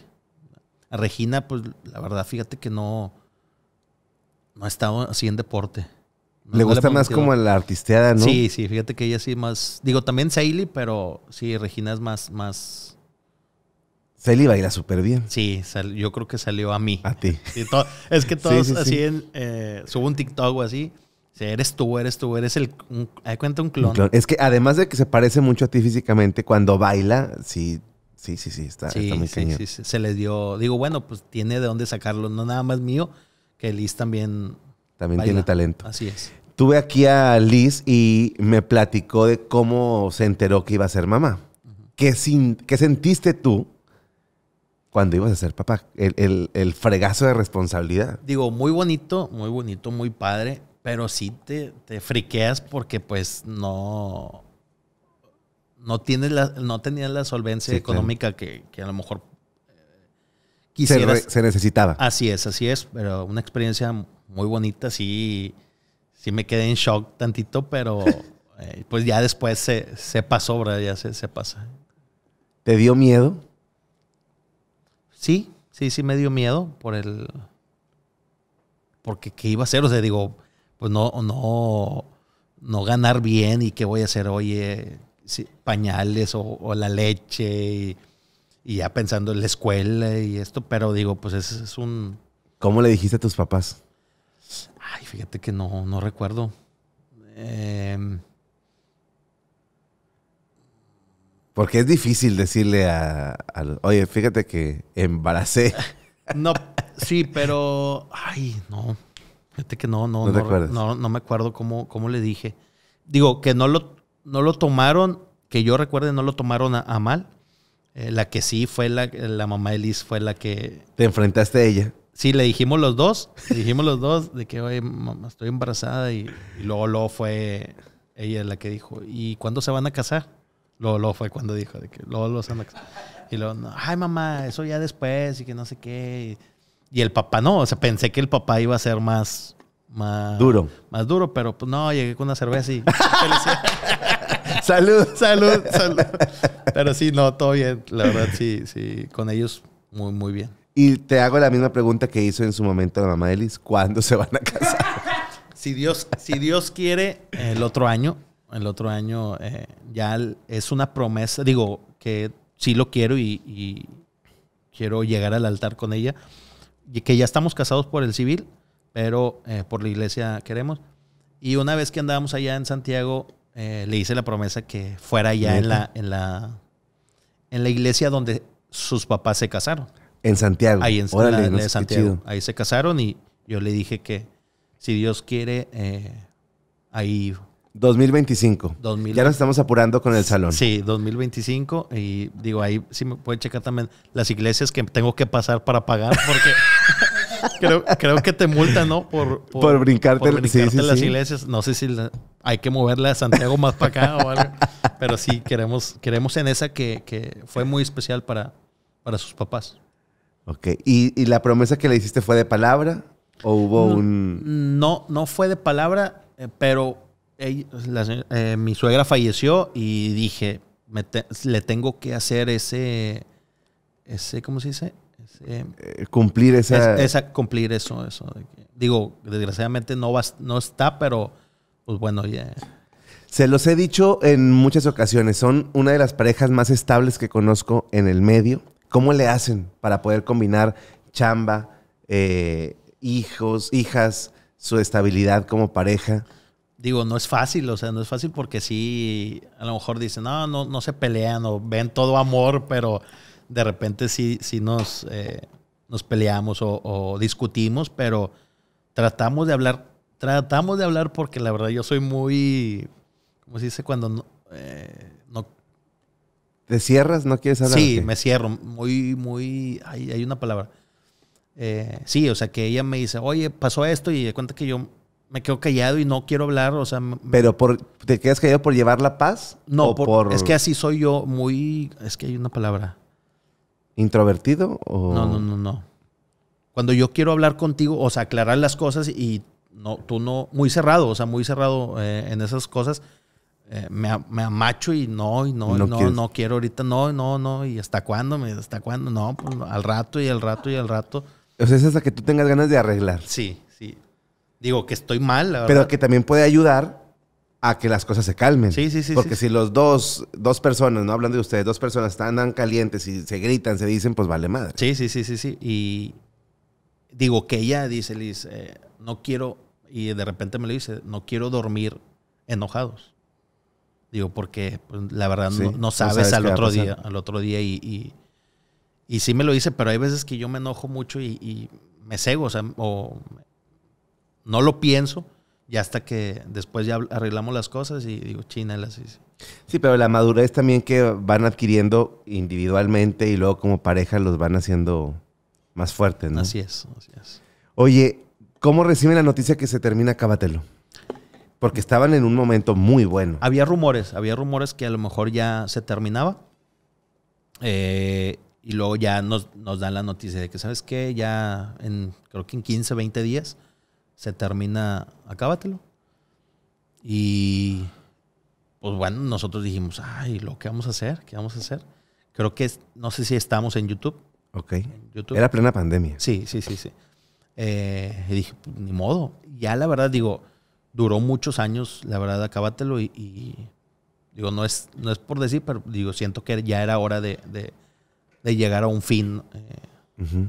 S4: A Regina, pues la verdad, fíjate que no, no ha estado así en deporte. le gusta más como la artisteada, ¿no? Sí, sí, fíjate que ella sí más. Digo, también Sailey, pero sí, Regina es más, más, Celi baila súper bien. Sí, yo creo que salió a mí. A ti. es que todos así, en, eh, subo un TikTok o así. Eres tú, eres tú, eres el. hay cuenta un clon.
S1: Es que además de que se parece mucho a ti físicamente, cuando baila, sí, sí, sí, sí, está, muy cañón. Sí,
S4: se les dio. Digo, bueno, pues tiene de dónde sacarlo, no nada más mío, que Liz también. También tiene talento. Así es.
S1: Tuve aquí a Liz y me platicó de cómo se enteró que iba a ser mamá. ¿Qué sentiste tú? cuando ibas a ser papá? El, fregazo de responsabilidad.
S4: Digo, muy bonito, muy bonito, muy padre, pero sí te, te friqueas porque pues no, no, tienes la, no tenías la solvencia económica que, a lo mejor eh,
S3: quisieras. Se, necesitaba.
S4: Así es, así es, pero una experiencia muy bonita, sí, sí me quedé en shock tantito, pero eh, pues ya después se, se pasó, ¿verdad? Ya se, se pasa. ¿Te dio miedo? Sí, sí, sí me dio miedo por el. Porque qué iba a hacer, o sea, digo, pues no, no, no ganar bien y qué voy a hacer, oye, pañales o, la leche y, ya pensando en la escuela y esto, pero digo, pues es, es un.
S1: ¿Cómo le dijiste a tus papás?
S4: Ay, fíjate que no, no recuerdo. Eh,
S1: Porque es difícil decirle a, oye, fíjate que embaracé.
S4: No, sí, pero, ay, no. Fíjate que no, no, no, no, no, me acuerdo cómo, cómo le dije. Digo, que no lo, no lo tomaron, que yo recuerde, no lo tomaron a, mal. Eh, la que sí fue la, la mamá de Liz fue la que...
S1: Te enfrentaste a ella.
S4: Sí, le dijimos los dos, le dijimos los dos de que, oye, mamá, estoy embarazada y, y luego, luego fue ella la que dijo, ¿y cuándo se van a casar? lo fue cuando dijo, de que luego los Y luego, ay mamá, eso ya después y que no sé qué. Y, el papá no, o sea, pensé que el papá iba a ser más... Más duro. Más duro, pero pues no, llegué con una cerveza y... salud. Salud, salud. Pero sí, no, todo bien. La verdad, sí, sí, con ellos muy, muy bien.
S1: Y te hago la misma pregunta que hizo en su momento la mamá de Liz, ¿cuándo se
S4: van a casar? si Dios, si Dios quiere, el otro año el otro año eh, ya es una promesa, digo, que sí lo quiero y, quiero llegar al altar con ella, y que ya estamos casados por el civil, pero eh, por la iglesia queremos. Y una vez que andábamos allá en Santiago, eh, le hice la promesa que fuera ya en la, en, la, en la iglesia donde sus papás se casaron. En Santiago. Ahí en Santiago. Ahí se casaron y yo le dije que si Dios quiere, ahí
S1: 2025.
S4: Ya nos estamos apurando con el salón. Sí, 2025. Y digo, ahí sí me pueden checar también las iglesias que tengo que pasar para pagar, porque creo, que te multan, ¿no? Por, por, brincarte, las iglesias. No sé si hay que moverla a Santiago más para acá o algo. Pero sí, queremos, queremos en esa que, fue muy especial para, para sus papás.
S1: Ok. ¿Y, la promesa que le hiciste fue de palabra? ¿O hubo un.?
S4: No, no fue de palabra, eh, pero pues, eh, mi suegra falleció y dije, le tengo que hacer ese, ese ¿cómo se dice? Eh,
S3: cumplir esa...
S4: esa... Cumplir eso, eso. Digo, desgraciadamente no, no está, pero pues bueno, ya...
S1: Se los he dicho en muchas ocasiones, son una de las parejas más estables que conozco en el medio. ¿Cómo le hacen para poder combinar chamba, eh, hijos, hijas, su estabilidad como pareja?
S4: digo, no es fácil, o sea, no es fácil porque sí, a lo mejor dicen, no, no, no se pelean o ven todo amor, pero de repente sí, sí nos, eh, nos peleamos o, discutimos, pero tratamos de hablar, tratamos de hablar porque la verdad yo soy muy, ¿cómo se dice? Cuando no... Eh, no ¿Te
S1: cierras? ¿No quieres hablar? Sí, me cierro.
S4: Muy, muy... Hay, hay una palabra. Eh, sí, o sea, que ella me dice, oye, pasó esto y cuenta que yo me quedo callado y no quiero hablar, o sea... ¿Pero
S1: por, te quedas callado por llevar la
S4: paz? No, es que así soy yo, muy... Es que hay una palabra.
S1: ¿Introvertido No, no, no, no.
S4: Cuando yo quiero hablar contigo, o sea, aclarar las cosas y no, tú no... Muy cerrado, o sea, muy cerrado eh, en esas cosas. Eh, me, amacho y no, y no, y no, no quiero ahorita, no, no, no. ¿Y hasta cuándo? ¿Hasta cuándo? No, pues, al rato y al rato y al rato.
S1: O sea, es hasta que tú tengas ganas de arreglar. Sí.
S4: Digo que estoy mal, la verdad. Pero que
S1: también puede ayudar a que las cosas se calmen. Sí, sí, sí. Porque si los dos, dos personas, no hablando de ustedes, dos personas están tan calientes y se gritan, se dicen,
S4: pues vale madre. Sí, sí, sí, sí, sí. Y digo que ella dice, Liz, eh, no quiero, y de repente me lo dice, no quiero dormir enojados. Digo, porque pues, la verdad no, sabes, al otro día, al otro día y, y, sí me lo dice, pero hay veces que yo me enojo mucho y, y me cego, o sea, o no lo pienso. Y hasta que después ya arreglamos las cosas y digo, China las
S1: Sí, pero la madurez también que van adquiriendo individualmente y luego como pareja los van haciendo más fuertes, ¿no? Así es, así es. Oye, ¿cómo reciben la noticia que se termina Cabatelo Porque estaban en un momento muy bueno.
S4: Había rumores, había rumores que a lo mejor ya se terminaba. Eh, y luego ya nos, nos, dan la noticia de que, ¿sabes qué? Ya en, creo que en 15, 20 días se termina, acábatelo. Y pues bueno, nosotros dijimos, ay, lo que vamos a hacer, ¿qué vamos a hacer? Creo que, no sé si estamos en YouTube. Ok. En YouTube. Era plena pandemia. Sí, sí, sí, sí. Eh, y dije, ni modo. Ya la verdad, digo, duró muchos años, la verdad, acábatelo y, digo, no es, no es por decir, pero digo, siento que ya era hora de, de, llegar a un fin. Eh,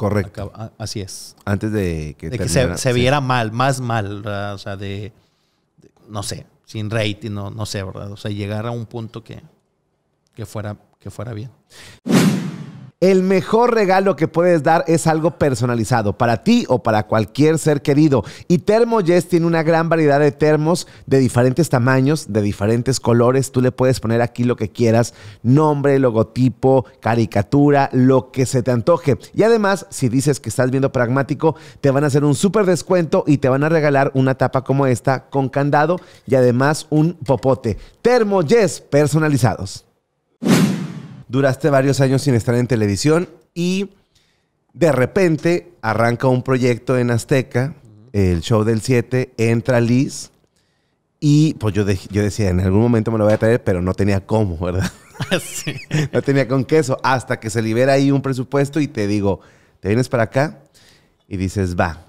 S4: Correcto. así es. Antes de que, se, viera mal, más mal, ¿verdad? O sea, de, no sé, sin rating, no, no sé, ¿verdad? O sea, llegar a un punto que, que, fuera, que fuera bien.
S1: El mejor regalo que puedes dar es algo personalizado para ti o para cualquier ser querido. Y yes tiene una gran variedad de termos de diferentes tamaños, de diferentes colores. Tú le puedes poner aquí lo que quieras, nombre, logotipo, caricatura, lo que se te antoje. Y además, si dices que estás viendo pragmático, te van a hacer un súper descuento y te van a regalar una tapa como esta con candado y además un popote. yes personalizados duraste varios años sin estar en televisión y de repente arranca un proyecto en Azteca, el show del 7, entra Liz y pues yo, yo decía, en algún momento me lo voy a traer, pero no tenía cómo, ¿verdad?
S2: Ah,
S1: no tenía con queso, hasta que se libera ahí un presupuesto y te digo, te vienes para acá y dices, va.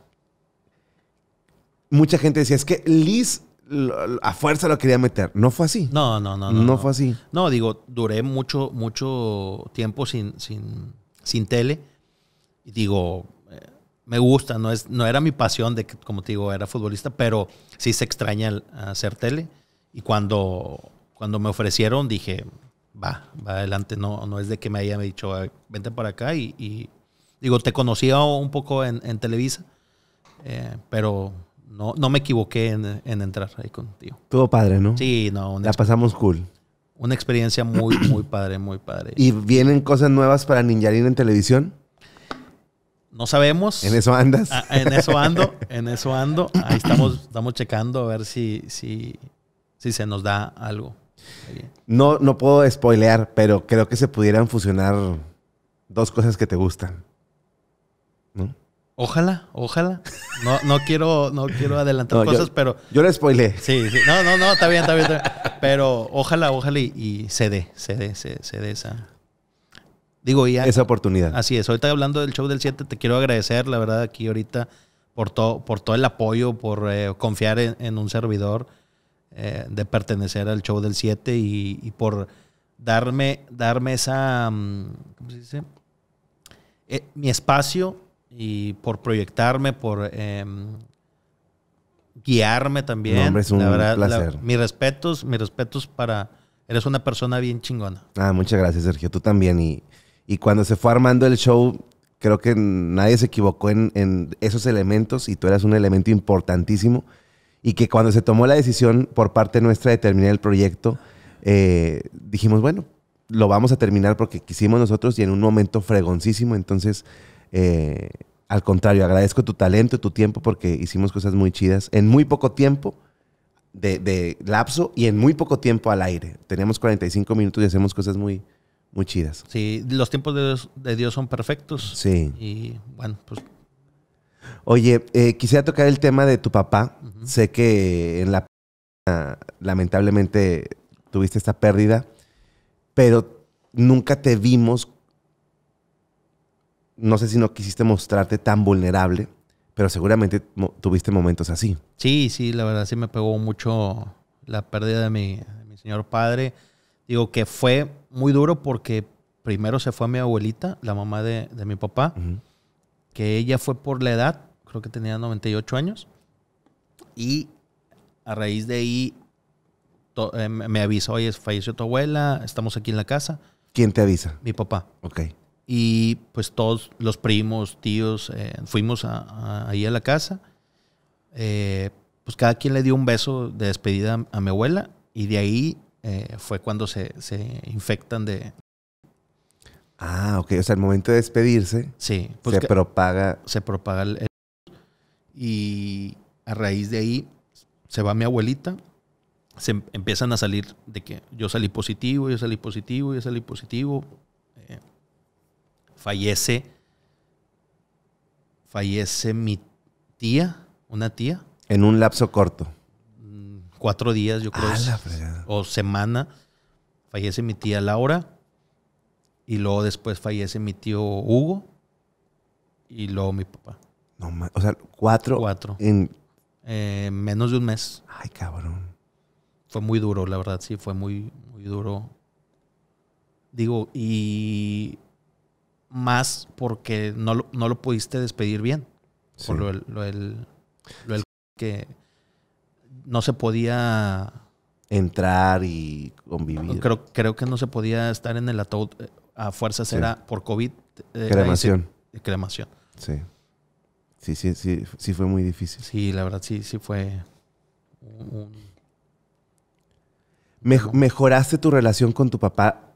S1: Mucha gente decía, es que Liz a fuerza lo quería meter. No fue así.
S4: No, no, no. No, no fue así. No, digo, duré mucho, mucho tiempo sin, sin, sin tele. Y digo, eh, me gusta, no, es, no era mi pasión de que, como te digo, era futbolista, pero sí se extraña hacer tele. Y cuando, cuando me ofrecieron, dije, va, va adelante. No, no es de que me haya dicho, vente para acá. Y, digo, te conocía un poco en, Televisa, eh, pero no, no me equivoqué en, entrar ahí contigo.
S1: Todo padre, ¿no? Sí, no. La pasamos cool.
S4: Una experiencia muy, muy padre, muy padre. ¿Y
S1: vienen cosas nuevas para Ninjarín en televisión?
S4: No sabemos. ¿En eso andas? Ah, en eso ando, en eso ando. Ahí estamos, estamos checando a ver si, si, si se nos da algo.
S1: No, no puedo spoilear, pero creo que se pudieran fusionar dos cosas que te gustan.
S4: Ojalá, ojalá. No, no quiero, no quiero adelantar cosas, pero. Yo le spoilé. Sí, sí. No, no, no, está bien, está bien, Pero ojalá, ojalá y, cede, se dé, se dé, se, esa. Digo, ya. Esa oportunidad. Así es. Ahorita hablando del show del 7, te quiero agradecer, la verdad, aquí ahorita por todo, por todo el apoyo, por eh, confiar en, un servidor, eh, de pertenecer al show del 7 y, por darme, darme esa. Mm, ¿Cómo se dice? Eh, mi espacio y por proyectarme, por em, guiarme también. hombre, es un placer. mis respetos, mis respetos para... Eres una persona bien chingona.
S1: Ah, muchas gracias, Sergio. Tú también. Y, y cuando se fue armando el show, creo que nadie se equivocó en, en, esos elementos y tú eras un elemento importantísimo. Y que cuando se tomó la decisión por parte nuestra de terminar el proyecto, eh, dijimos, bueno, lo vamos a terminar porque quisimos nosotros y en un momento fregoncísimo. Entonces, eh, al contrario, agradezco tu talento y tu tiempo porque hicimos cosas muy chidas en muy poco tiempo de, lapso y en muy poco tiempo al aire. Teníamos 45 minutos y hacemos cosas muy, muy chidas.
S4: Sí, los tiempos de Dios, son perfectos. Sí. Y bueno, pues...
S1: Oye, eh, quisiera tocar el tema de tu papá. Sé que en la... Ah, lamentablemente tuviste esta pérdida, pero nunca te vimos no sé si no quisiste mostrarte tan vulnerable, pero seguramente tuviste momentos así.
S4: Sí, sí, la verdad sí me pegó mucho la pérdida de mi, señor padre. Digo que fue muy duro porque primero se fue mi abuelita, la mamá de, mi papá, que ella fue por la edad, creo que tenía 98 años, y a raíz de ahí eh, me avisó, oye, falleció tu abuela, estamos aquí en la casa. ¿Quién te avisa? Mi papá. Ok. Y pues todos los primos, tíos, eh, fuimos ahí a la casa. Eh, pues cada quien le dio un beso de despedida a, mi abuela y de ahí eh, fue cuando se, se, infectan de...
S1: Ah, ok. O sea, el momento de despedirse, sí, pues se
S4: propaga... Se propaga el, Y a raíz de ahí se va mi abuelita, se em, empiezan a salir de que yo salí positivo, yo salí positivo, yo salí positivo, fallece, fallece mi tía, una tía.
S1: En un lapso corto.
S4: Mm, cuatro días, yo creo. Ah, o semana. Fallece mi tía Laura. Y luego después fallece mi tío Hugo. Y luego mi papá. No, o sea, cuatro. Cuatro. En... Eh, menos de un mes. Ay, cabrón. Fue muy duro, la verdad, sí, fue muy, muy duro. Digo, y más porque no lo, pudiste despedir bien. Por lo, el, lo el que no se podía entrar y convivir. Creo, creo que no se podía estar en el ataúd eh, a fuerzas, era por COVID. Eh, cremación. cremación.
S1: Sí. sí. Sí, sí, sí, fue muy difícil.
S4: Sí, la verdad, sí, sí fue.
S1: ¿Mejoraste tu relación con tu papá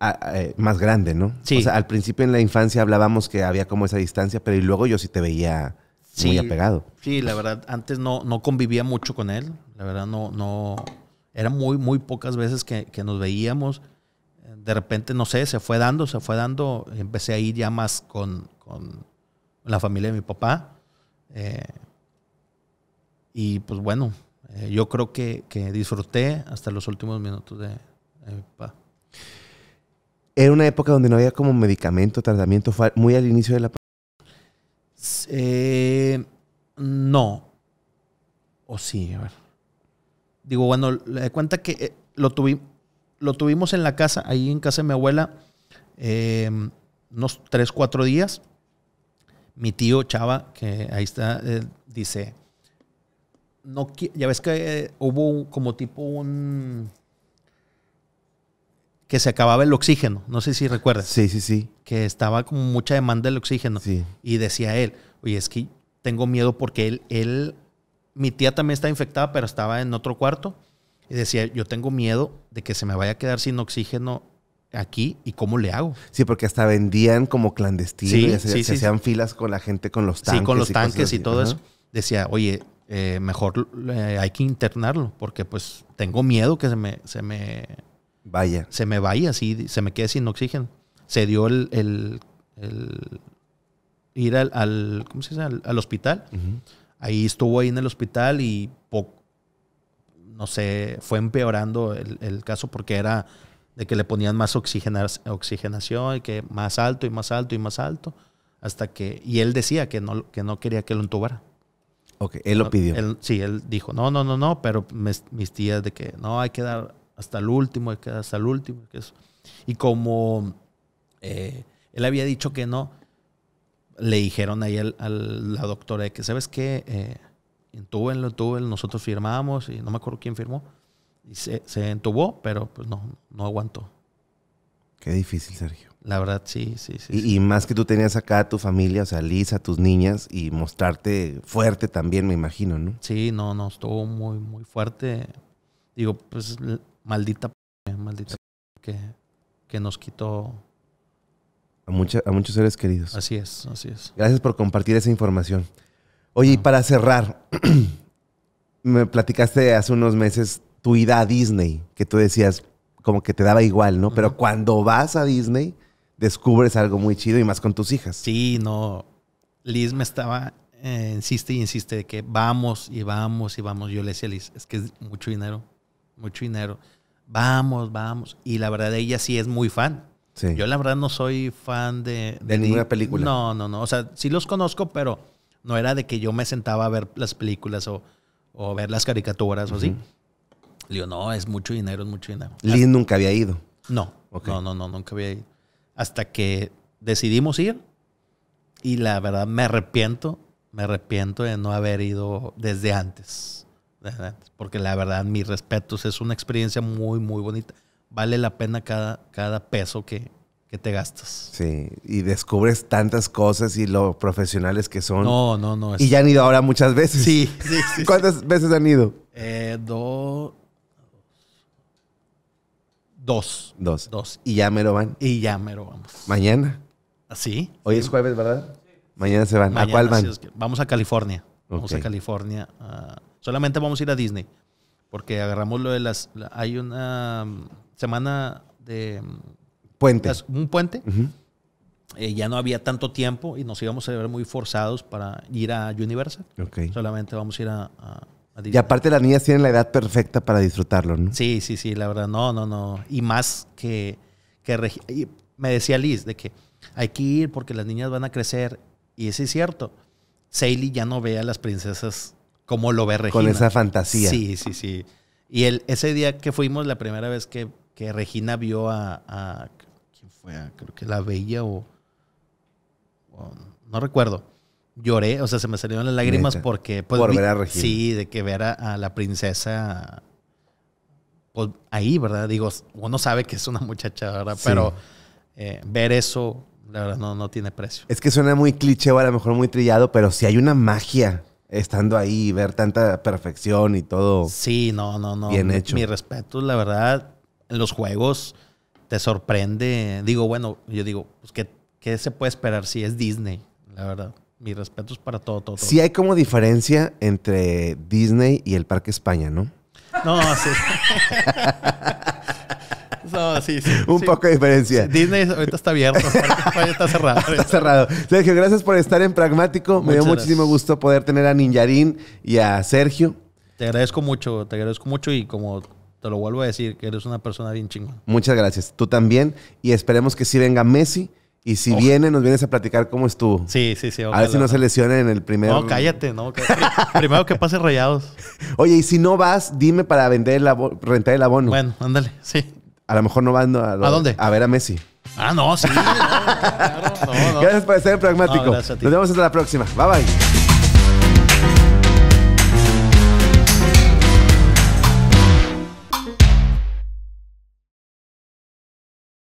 S1: eh, más grande, ¿no? Sí. al principio en la infancia hablábamos que había como esa distancia, pero y luego yo sí te veía muy apegado.
S4: Sí, la verdad, antes no, no convivía mucho con él. La verdad, no, no. era muy, muy pocas veces que, nos veíamos. De repente, no sé, se fue dando, se fue dando. Empecé a ir ya más con, la familia de mi papá. Eh, y pues bueno, eh, yo creo que, disfruté hasta los últimos minutos de, de mi papá.
S1: Era una época donde no había como medicamento, tratamiento, fue muy al inicio de la
S4: pandemia? Eh, no. O sí, a ver. Digo, bueno, le doy cuenta que eh, lo, lo tuvimos en la casa, ahí en casa de mi abuela, em, unos 3, 4 días. Mi tío Chava, que ahí está, eh, dice, no, ya ves que hubo como tipo un que se acababa el oxígeno. No sé si recuerdas. Sí, sí, sí. Que estaba con mucha demanda del oxígeno. Sí. Y decía él, oye, es que tengo miedo porque él, él, mi tía también está infectada, pero estaba en otro cuarto. Y decía, yo tengo miedo de que se me vaya a quedar sin oxígeno aquí y cómo le hago. Sí, porque hasta
S1: vendían como clandestinos, sí, se, hacían
S4: filas con la gente con los tanques. Sí, con los y tanques y todo eso. Decía, oye, eh, mejor eh, hay que internarlo porque pues tengo miedo que se me, se me Vaya. Se me vaya así, se me queda sin oxígeno. Se dio el, ir al, al, ¿cómo se dice? al, hospital. Ahí estuvo ahí en el hospital y no sé, fue empeorando el, caso porque era de que le ponían más oxigenación y que más alto y más alto y más alto. Hasta que, y él decía que no, que no quería que lo entubara.
S1: Ok, él lo pidió.
S4: sí, él dijo, no, no, no, no, pero mis tías de que no, hay que dar hasta el último, hasta el último. Y como eh, él había dicho que no, le dijeron ahí a la doctora de que, ¿sabes qué? Eh, entúbenlo, entúbenlo, nosotros firmamos y no me acuerdo quién firmó. Y se, se entubó, pero pues no, no aguantó. Qué difícil, Sergio. La verdad, sí, sí, sí. Y, y más
S1: que tú tenías acá a tu familia, o sea, Lisa, tus niñas, y mostrarte fuerte también, me imagino, ¿no?
S4: Sí, no, no, estuvo muy, muy fuerte. Digo, pues maldita, maldita que, que nos quitó.
S1: A, a muchos seres queridos. Así es, así es. Gracias por compartir esa información. Oye, y para cerrar, me platicaste hace unos meses tu ida a Disney, que tú decías como que te daba igual, ¿no? Pero cuando vas a Disney, descubres algo muy chido y más con tus hijas.
S4: Sí, no. Liz me estaba, eh, insiste y insiste, de que vamos y vamos y vamos. Yo le decía a Liz, es que es mucho dinero, mucho dinero vamos, vamos. Y la verdad, ella sí es muy fan. Yo la verdad no soy fan de... ninguna película. No, no, no. O sea, sí los conozco, pero no era de que yo me sentaba a ver las películas o, ver las caricaturas o así. Le digo, no, es mucho dinero, es mucho dinero. Liz
S1: nunca había ido.
S4: No, no, no, no, nunca había ido. Hasta que decidimos ir y la verdad me arrepiento, me arrepiento de no haber ido desde antes. Porque la verdad, mis respetos, es una experiencia muy, muy bonita. Vale la pena cada, cada peso que, te gastas. Sí,
S1: y descubres tantas cosas y lo profesionales que son. No, no, no. Y ya han ido ahora muchas veces. Sí, sí, ¿Cuántas veces han ido?
S4: Eh, dos. Dos. Dos. Y ya me lo van. Y ya me lo vamos. ¿Mañana? Ah, sí. Hoy es jueves, ¿verdad?
S1: Mañana se van. ¿A cuál van?
S4: vamos a California. Vamos a California. Solamente vamos a ir a Disney. Porque agarramos lo de las. hay una mm, semana de. Mm, puente. un puente. Eh, ya no había tanto tiempo y nos íbamos a ver muy forzados para ir a Universal. Okay. Solamente vamos a ir a,
S1: Disney. Y aparte las niñas tienen la edad perfecta para disfrutarlo, ¿no?
S4: Sí, sí, sí, la verdad, no, no, no. Y más que, que me decía Liz de que hay que ir porque las niñas van a crecer. Y ese es cierto. Sally ya no ve a las princesas cómo lo ve Regina. Con esa fantasía. Sí, sí, sí. Y el, ese día que fuimos, la primera vez que, Regina vio a, ¿Quién fue? creo que la Bella o, no recuerdo. Lloré, o sea, se me salieron las lágrimas porque. Pues, Por ver a Regina. Sí, de que ver a, la princesa. Pues ahí, ¿verdad? Digo, uno sabe que es una muchacha, ¿verdad? Pero eh, ver eso, la verdad, no, tiene precio.
S1: Es que suena muy cliché o a lo mejor muy trillado, pero si hay una magia estando ahí, ver tanta perfección y todo.
S4: Sí, no, no, no. Bien hecho. Mi, respeto, la verdad, en los juegos te sorprende. Digo, bueno, yo digo, pues, ¿qué, se puede esperar si es Disney? La verdad. respeto es para todo, todo. Sí
S1: hay como diferencia entre Disney y el Parque España, ¿no?
S4: No, sí. Un
S1: poco de diferencia.
S4: Disney ahorita está abierto. está cerrado. está
S1: cerrado. Sergio, gracias por estar en Pragmático. Me dio muchísimo gusto poder tener a Ninjarín y a Sergio.
S4: Te agradezco mucho, te agradezco mucho y como te lo vuelvo a decir, que eres una persona bien chingona.
S1: Muchas gracias. Tú también. Y esperemos que sí venga Messi. Y si viene, nos vienes a platicar cómo estuvo.
S4: Sí, sí, sí. A ver si no se
S1: lesiona en el primero No, cállate, no. Primero que pase rayados. Oye, y si no vas, dime para vender el, rentar el abono. Bueno, ándale, sí a lo mejor no van a, ¿A ver a Messi. Ah, no, sí. Gracias por ser pragmático. Nos vemos hasta la próxima. Bye bye.